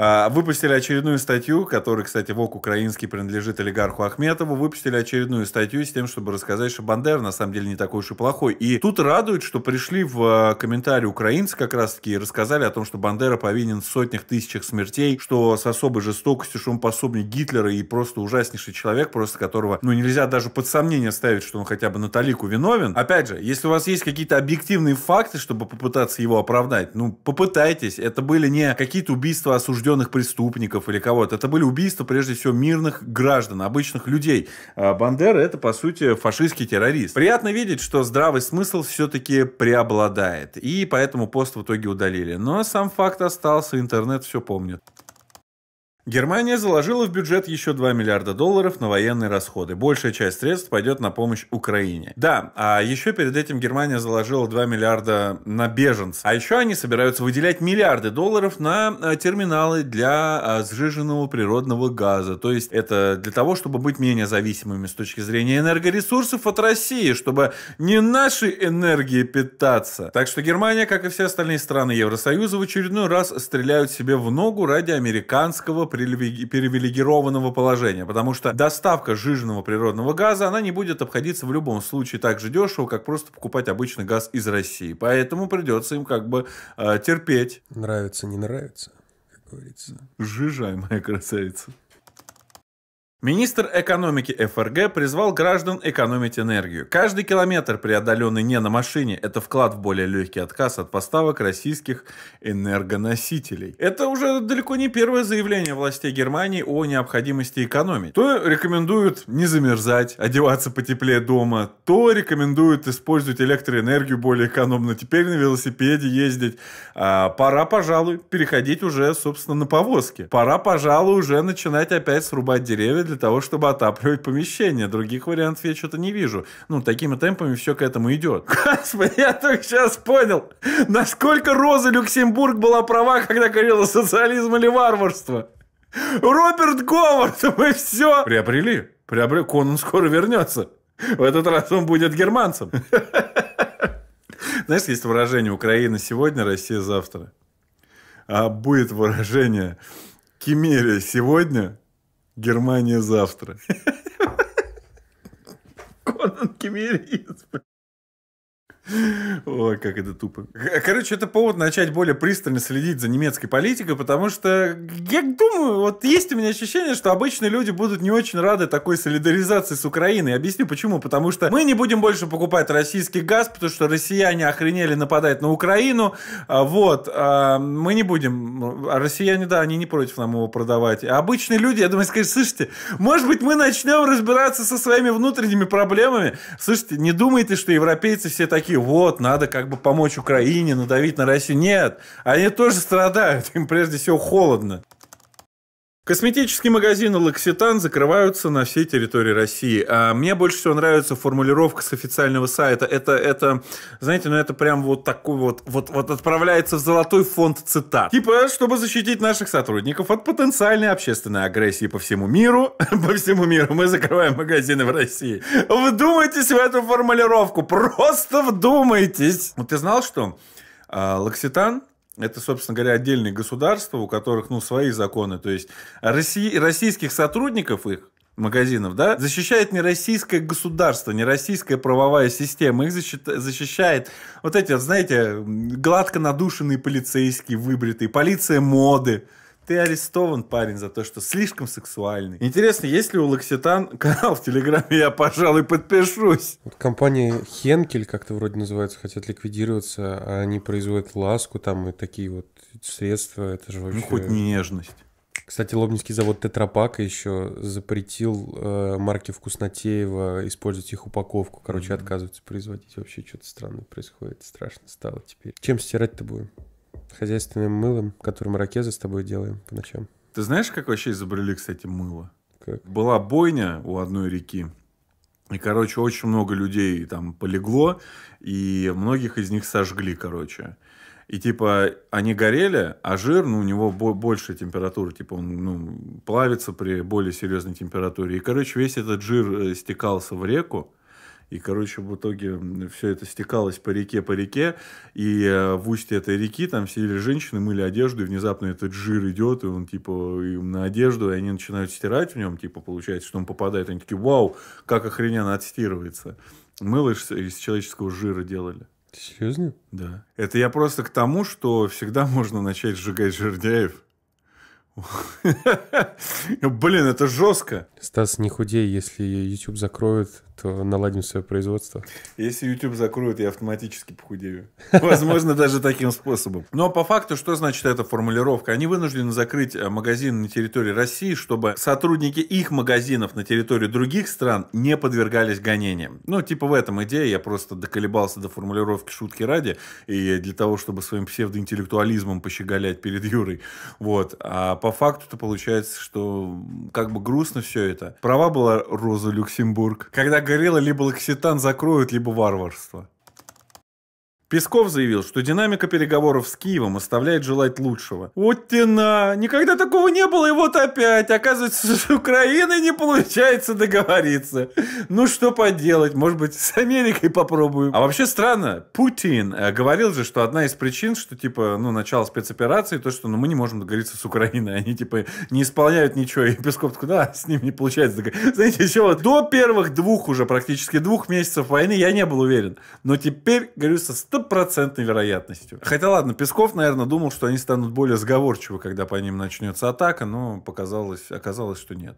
А, выпустили очередную статью, которая, кстати, ВОК украинский принадлежит олигарху Ахметову. Выпустили очередную статью с тем, чтобы рассказать, что Бандера на самом деле не такой уж и плохой. И тут радует, что пришли в а, комментарии украинцы как раз-таки и рассказали о том, что Бандера повинен в сотнях тысячах смертей, что с особой жестокостью, что он пособник Гитлера и просто ужаснейший человек, просто которого, ну, нельзя даже под сомнение ставить, что он хотя бы на талику виновен. Опять же, если у вас есть какие-то объективные факты, чтобы попытаться его оправдать, ну, попытайтесь. Это были не какие-то убийства осужденных осужденных преступников или кого-то. Это были убийства, прежде всего, мирных граждан, обычных людей. А Бандера – это, по сути, фашистский террорист. Приятно видеть, что здравый смысл все-таки преобладает. И поэтому пост в итоге удалили. Но сам факт остался, интернет все помнит. Германия заложила в бюджет еще 2 миллиарда долларов на военные расходы. Большая часть средств пойдет на помощь Украине. Да, а еще перед этим Германия заложила 2 миллиарда на беженцев. А еще они собираются выделять миллиарды долларов на э, терминалы для э, сжиженного природного газа. То есть это для того, чтобы быть менее зависимыми с точки зрения энергоресурсов от России, чтобы не нашей энергией питаться. Так что Германия, как и все остальные страны Евросоюза, в очередной раз стреляют себе в ногу ради американского привилегированного положения, потому что доставка жирного природного газа, она не будет обходиться в любом случае так же дешево, как просто покупать обычный газ из России. Поэтому придется им как бы э, терпеть. Нравится, не нравится, как говорится. Жижай, моя красавица. Министр экономики ФРГ призвал граждан экономить энергию. Каждый километр, преодоленный не на машине, это вклад в более легкий отказ от поставок российских энергоносителей. Это уже далеко не первое заявление властей Германии о необходимости экономить. То рекомендуют не замерзать, одеваться потеплее дома, то рекомендуют использовать электроэнергию более экономно, теперь на велосипеде ездить. А, пора, пожалуй, переходить уже, собственно, на повозки. Пора, пожалуй, уже начинать опять срубать деревья для того, чтобы отапливать помещение. Других вариантов я что-то не вижу. Ну, такими темпами все к этому идет. [LAUGHS] Господи, я только сейчас понял, насколько Роза Люксембург была права, когда говорила социализм или варварство. Роберт Говард, [LAUGHS] мы все приобрели. Приобрели. Конан скоро вернется. В этот раз он будет германцем. [LAUGHS] Знаешь, есть выражение «Украина сегодня, Россия завтра». А будет выражение «Кемерия сегодня, Германия завтра. Конан Кемерис, блядь. Ой, как это тупо. Короче, это повод начать более пристально следить за немецкой политикой, потому что, я думаю, вот есть у меня ощущение, что обычные люди будут не очень рады такой солидаризации с Украиной. Объясню почему. Потому что мы не будем больше покупать российский газ, потому что россияне охренели нападать на Украину. А, вот. А, мы не будем. А, россияне, да, они не против нам его продавать. обычные люди, я думаю, скажут, слышите, может быть, мы начнем разбираться со своими внутренними проблемами. Слышите, не думайте, что европейцы все такие вот, надо как бы помочь Украине, надавить на Россию. Нет, они тоже страдают, им прежде всего холодно. Косметические магазины «Локситан» закрываются на всей территории России. А мне больше всего нравится формулировка с официального сайта. Это, это знаете, ну это прям вот такой вот, вот, вот отправляется в золотой фонд цитат. Типа, чтобы защитить наших сотрудников от потенциальной общественной агрессии по всему миру, [LAUGHS] по всему миру мы закрываем магазины в России. Вдумайтесь в эту формулировку, просто вдумайтесь. Вот ты знал, что «Локситан» это, собственно говоря, отдельные государства, у которых ну, свои законы. То есть россии, российских сотрудников их магазинов, да, защищает не российское государство, не российская правовая система, их защищает, защищает вот эти, знаете, гладко надушенные полицейские, выбритые, полиция моды, ты арестован, парень, за то, что слишком сексуальный. Интересно, есть ли у Локситан канал в Телеграме? Я, пожалуй, подпишусь. Вот компания Хенкель, как-то вроде называется, хотят ликвидироваться, а они производят ласку там и такие вот средства. Это же ну, вообще... Ну, хоть не нежность. Кстати, Лобнинский завод Тетрапака еще запретил э, марки Вкуснотеева использовать их упаковку. Короче, mm-hmm. отказываются производить. Вообще что-то странное происходит. Страшно стало теперь. Чем стирать-то будем? Хозяйственным мылом, которым ракезы с тобой делаем по ночам. Ты знаешь, как вообще изобрели, кстати, мыло? Как? Была бойня у одной реки. И, короче, очень много людей там полегло, и многих из них сожгли, короче. И, типа, они горели, а жир, ну, у него бо- больше температуры, типа, он, ну, плавится при более серьезной температуре. И, короче, весь этот жир э, стекался в реку, и, короче, в итоге все это стекалось по реке, по реке, и э, в устье этой реки там сидели женщины, мыли одежду, и внезапно этот жир идет, и он, типа, им на одежду, и они начинают стирать в нем, типа, получается, что он попадает, они такие, вау, как охрененно отстирывается. Мыло из человеческого жира делали. Серьезно? Да. Это я просто к тому, что всегда можно начать сжигать жердяев. [LAUGHS] Блин, это жестко. Стас, не худей, если YouTube закроют, то э, наладим свое производство. Если YouTube закроют, я автоматически похудею. [LAUGHS] Возможно, даже таким способом. Но ну, а по факту, что значит эта формулировка? Они вынуждены закрыть э, магазин на территории России, чтобы сотрудники их магазинов на территории других стран не подвергались гонениям. Ну, типа в этом идея. Я просто доколебался до формулировки шутки ради. И для того, чтобы своим псевдоинтеллектуализмом пощеголять перед Юрой. Вот. А по факту-то получается, что как бы грустно все это. Права была Роза Люксембург. Когда горело либо Лакситан закроют, либо варварство. Песков заявил, что динамика переговоров с Киевом оставляет желать лучшего. Вот тена! Никогда такого не было, и вот опять! Оказывается, [LAUGHS] с Украиной не получается договориться. Ну что поделать, может быть, с Америкой попробуем. А вообще странно, Путин э, говорил же, что одна из причин, что типа, ну, начало спецоперации, то, что ну, мы не можем договориться с Украиной. Они типа не исполняют ничего. И Песков такой, да, с ними не получается договориться. Знаете, еще вот до первых двух уже практически двух месяцев войны я не был уверен. Но теперь, говорю, со 100 стопроцентной вероятностью. Хотя ладно, Песков, наверное, думал, что они станут более сговорчивы, когда по ним начнется атака, но показалось, оказалось, что нет.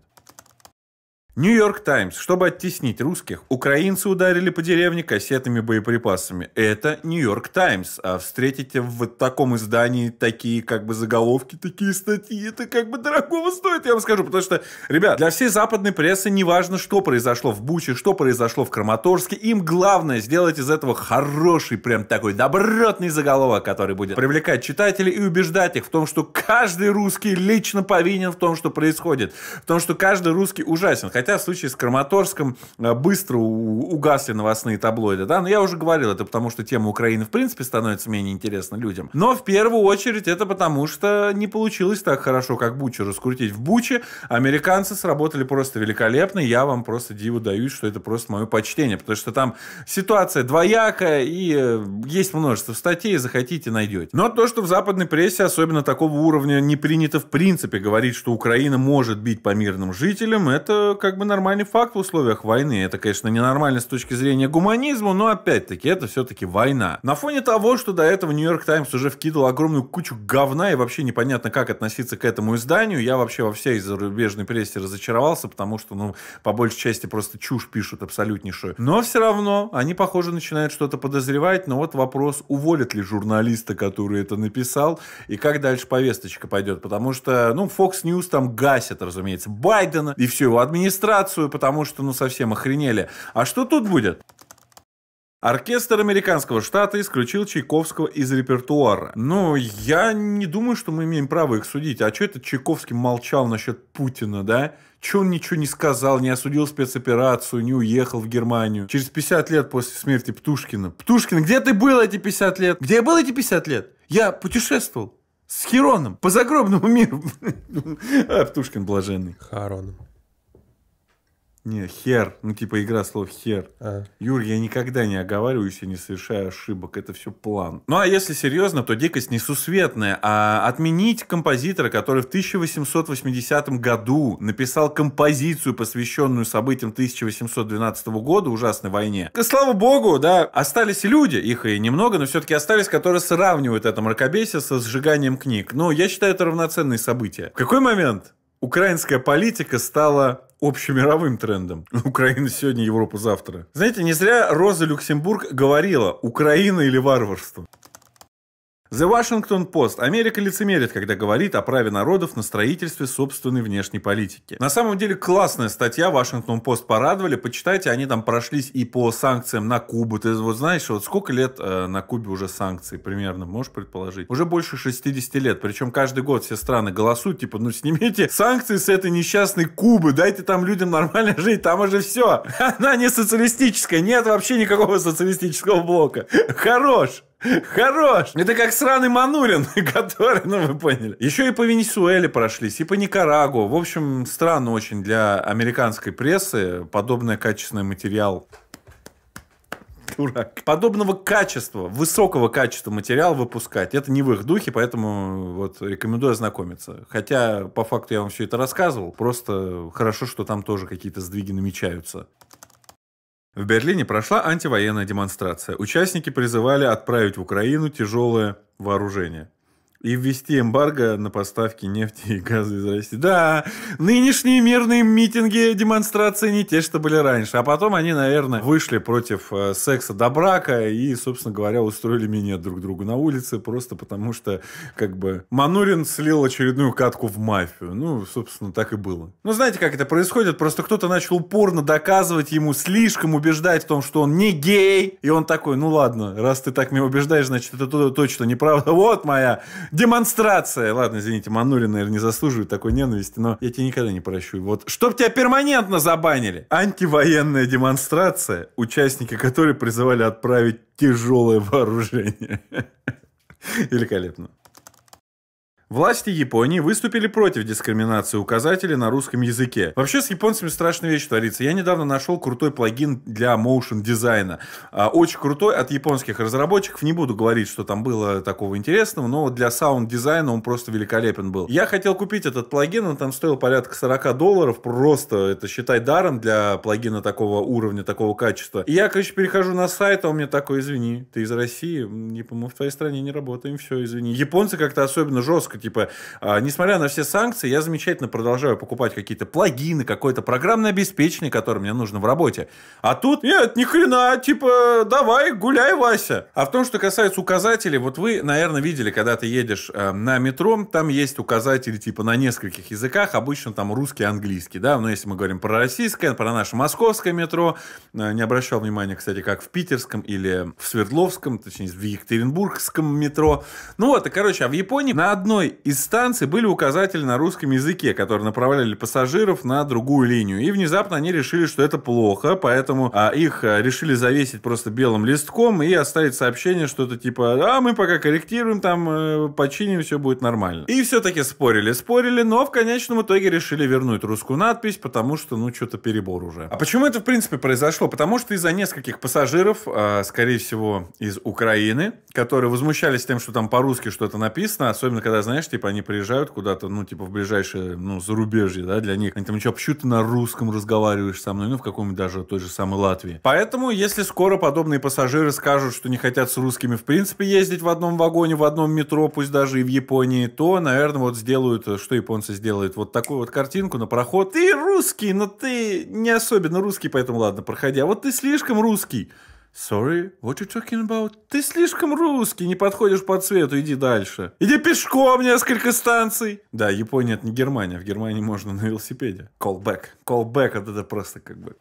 Нью-Йорк Таймс. Чтобы оттеснить русских, украинцы ударили по деревне кассетами боеприпасами. Это Нью-Йорк Таймс. А встретите в таком издании такие как бы заголовки, такие статьи. Это как бы дорогого стоит, я вам скажу. Потому что, ребят, для всей западной прессы не важно, что произошло в Буче, что произошло в Краматорске. Им главное сделать из этого хороший, прям такой добротный заголовок, который будет привлекать читателей и убеждать их в том, что каждый русский лично повинен в том, что происходит. В том, что каждый русский ужасен. Хотя хотя случай с Краматорском э, быстро угасли новостные таблоиды. Да? Но я уже говорил это, потому что тема Украины в принципе становится менее интересна людям. Но в первую очередь это потому, что не получилось так хорошо, как Бучу раскрутить в Буче. Американцы сработали просто великолепно. Я вам просто диву даюсь, что это просто мое почтение. Потому что там ситуация двоякая и э, есть множество статей. Захотите, найдете. Но то, что в западной прессе, особенно такого уровня, не принято в принципе говорить, что Украина может бить по мирным жителям, это как как бы нормальный факт в условиях войны. Это, конечно, ненормально с точки зрения гуманизма, но опять-таки это все-таки война. На фоне того, что до этого Нью-Йорк Таймс уже вкидывал огромную кучу говна и вообще непонятно, как относиться к этому изданию, я вообще во всей зарубежной прессе разочаровался, потому что, ну, по большей части просто чушь пишут абсолютнейшую. Но все равно они, похоже, начинают что-то подозревать, но вот вопрос, уволят ли журналиста, который это написал, и как дальше повесточка пойдет, потому что, ну, Fox News там гасят, разумеется, Байдена и всю его администрацию, регистрацию, потому что ну совсем охренели. А что тут будет? Оркестр американского штата исключил Чайковского из репертуара. Но ну, я не думаю, что мы имеем право их судить. А что этот Чайковский молчал насчет Путина, да? Че он ничего не сказал, не осудил спецоперацию, не уехал в Германию? Через 50 лет после смерти Птушкина. Птушкин, где ты был эти 50 лет? Где я был эти 50 лет? Я путешествовал с Хероном по загробному миру. [LAUGHS] А, Птушкин блаженный. Хароном. Не, хер. Ну, типа игра слов хер. А. Юр, я никогда не оговариваюсь и не совершаю ошибок. Это все план. Ну, а если серьезно, то дикость несусветная. А отменить композитора, который в 1880 году написал композицию, посвященную событиям 1812 года, ужасной войне. Слава богу, да, остались люди, их и немного, но все-таки остались, которые сравнивают это мракобесие со сжиганием книг. Но ну, я считаю, это равноценные события. В какой момент украинская политика стала общемировым трендом. [LAUGHS] Украина сегодня, Европа завтра. Знаете, не зря Роза Люксембург говорила «Украина или варварство». The Washington Post. Америка лицемерит, когда говорит о праве народов на строительстве собственной внешней политики. На самом деле классная статья Washington Post порадовали. Почитайте, они там прошлись и по санкциям на Кубу. Ты вот знаешь, вот сколько лет э, на Кубе уже санкции примерно, можешь предположить? Уже больше 60 лет. Причем каждый год все страны голосуют, типа, ну снимите санкции с этой несчастной Кубы, дайте там людям нормально жить, там уже все. [LAUGHS] Она не социалистическая, нет вообще никакого социалистического блока. Хорош. Хорош! Это как сраный Манулин, [LAUGHS] который, ну вы поняли. Еще и по Венесуэле прошлись, и по Никарагу. В общем, странно очень для американской прессы подобный качественный материал дурак. Подобного качества, высокого качества материал выпускать, это не в их духе, поэтому вот рекомендую ознакомиться. Хотя, по факту, я вам все это рассказывал, просто хорошо, что там тоже какие-то сдвиги намечаются. В Берлине прошла антивоенная демонстрация. Участники призывали отправить в Украину тяжелое вооружение и ввести эмбарго на поставки нефти и газа из России. Да, нынешние мирные митинги, демонстрации не те, что были раньше. А потом они, наверное, вышли против э, секса до брака и, собственно говоря, устроили меня друг другу на улице просто потому, что как бы Манурин слил очередную катку в мафию. Ну, собственно, так и было. Ну, знаете, как это происходит? Просто кто-то начал упорно доказывать ему, слишком убеждать в том, что он не гей. И он такой, ну ладно, раз ты так меня убеждаешь, значит, это точно неправда. [LAUGHS] Вот моя демонстрация. Ладно, извините, Манули, наверное, не заслуживает такой ненависти, но я тебе никогда не прощу. Вот, чтоб тебя перманентно забанили. Антивоенная демонстрация, участники которой призывали отправить тяжелое вооружение. [LAUGHS] Великолепно. Власти Японии выступили против дискриминации указателей на русском языке. Вообще с японцами страшная вещь творится. Я недавно нашел крутой плагин для моушен дизайна. А, очень крутой от японских разработчиков. Не буду говорить, что там было такого интересного, но для саунд дизайна он просто великолепен был. Я хотел купить этот плагин, он там стоил порядка 40 долларов. Просто это считай даром для плагина такого уровня, такого качества. И я, короче, перехожу на сайт, а он мне такой, извини, ты из России, не, мы в твоей стране не работаем, все, извини. Японцы как-то особенно жестко типа, а, несмотря на все санкции, я замечательно продолжаю покупать какие-то плагины, какое-то программное обеспечение, которое мне нужно в работе. А тут, нет, ни хрена, типа, давай, гуляй, Вася. А в том, что касается указателей, вот вы, наверное, видели, когда ты едешь э, на метро, там есть указатели, типа, на нескольких языках, обычно там русский, английский, да, но если мы говорим про российское, про наше московское метро, э, не обращал внимания, кстати, как в питерском или в Свердловском, точнее, в Екатеринбургском метро. Ну вот, и, короче, а в Японии на одной из станции были указатели на русском языке, которые направляли пассажиров на другую линию. И внезапно они решили, что это плохо, поэтому а, их а, решили завесить просто белым листком и оставить сообщение, что это типа, а мы пока корректируем, там э, починим, все будет нормально. И все-таки спорили, спорили, но в конечном итоге решили вернуть русскую надпись, потому что, ну, что-то перебор уже. А почему это, в принципе, произошло? Потому что из-за нескольких пассажиров, а, скорее всего, из Украины, которые возмущались тем, что там по-русски что-то написано, особенно когда, знаешь, знаешь, типа они приезжают куда-то, ну, типа в ближайшее, ну, зарубежье, да, для них. Они там, еще почему ты на русском разговариваешь со мной, ну, в каком-нибудь даже той же самой Латвии. Поэтому, если скоро подобные пассажиры скажут, что не хотят с русскими, в принципе, ездить в одном вагоне, в одном метро, пусть даже и в Японии, то, наверное, вот сделают, э, что японцы сделают, вот такую вот картинку на проход. Ты русский, но ты не особенно русский, поэтому ладно, проходи. А вот ты слишком русский. Sorry, what you talking about? Ты слишком русский, не подходишь по цвету, иди дальше. Иди пешком несколько станций. Да, Япония это не Германия, в Германии можно на велосипеде. Callback. Callback это, это просто как бы...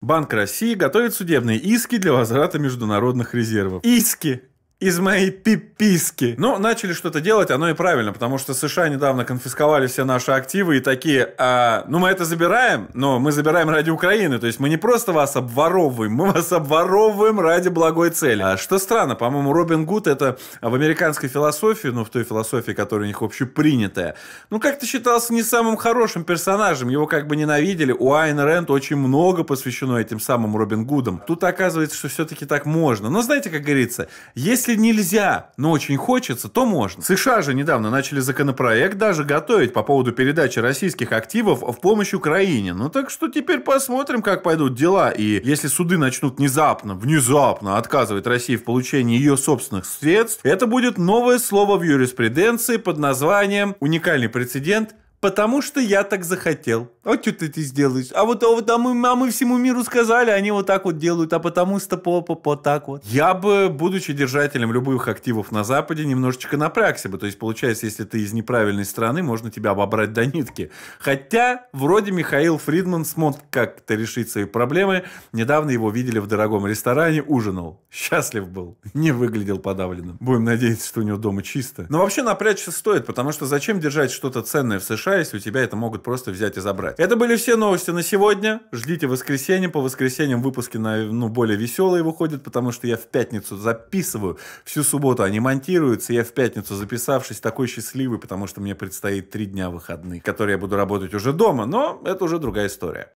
Банк России готовит судебные иски для возврата международных резервов. Иски! из моей пиписки. Но ну, начали что-то делать, оно и правильно, потому что США недавно конфисковали все наши активы и такие, а, ну мы это забираем, но мы забираем ради Украины, то есть мы не просто вас обворовываем, мы вас обворовываем ради благой цели. А, что странно, по-моему, Робин Гуд это в американской философии, ну в той философии, которая у них общепринятая, ну как-то считался не самым хорошим персонажем, его как бы ненавидели, у Айн Рэнд очень много посвящено этим самым Робин Гудам. Тут оказывается, что все-таки так можно. Но знаете, как говорится, если если нельзя, но очень хочется, то можно. США же недавно начали законопроект даже готовить по поводу передачи российских активов в помощь Украине. Ну так что теперь посмотрим, как пойдут дела. И если суды начнут внезапно, внезапно отказывать России в получении ее собственных средств, это будет новое слово в юриспруденции под названием «Уникальный прецедент потому что я так захотел. А что ты, ты сделаешь? А вот, а вот а мы, а мы всему миру сказали, они вот так вот делают, а потому что по, по, по так вот. Я бы, будучи держателем любых активов на Западе, немножечко напрягся бы. То есть, получается, если ты из неправильной страны, можно тебя обобрать до нитки. Хотя, вроде Михаил Фридман смог как-то решить свои проблемы. Недавно его видели в дорогом ресторане, ужинал. Счастлив был. Не выглядел подавленным. Будем надеяться, что у него дома чисто. Но вообще напрячься стоит, потому что зачем держать что-то ценное в США, стараясь, у тебя это могут просто взять и забрать. Это были все новости на сегодня. Ждите воскресенье. По воскресеньям выпуски на, ну, более веселые выходят, потому что я в пятницу записываю. Всю субботу они монтируются. Я в пятницу, записавшись, такой счастливый, потому что мне предстоит три дня выходных, которые я буду работать уже дома. Но это уже другая история.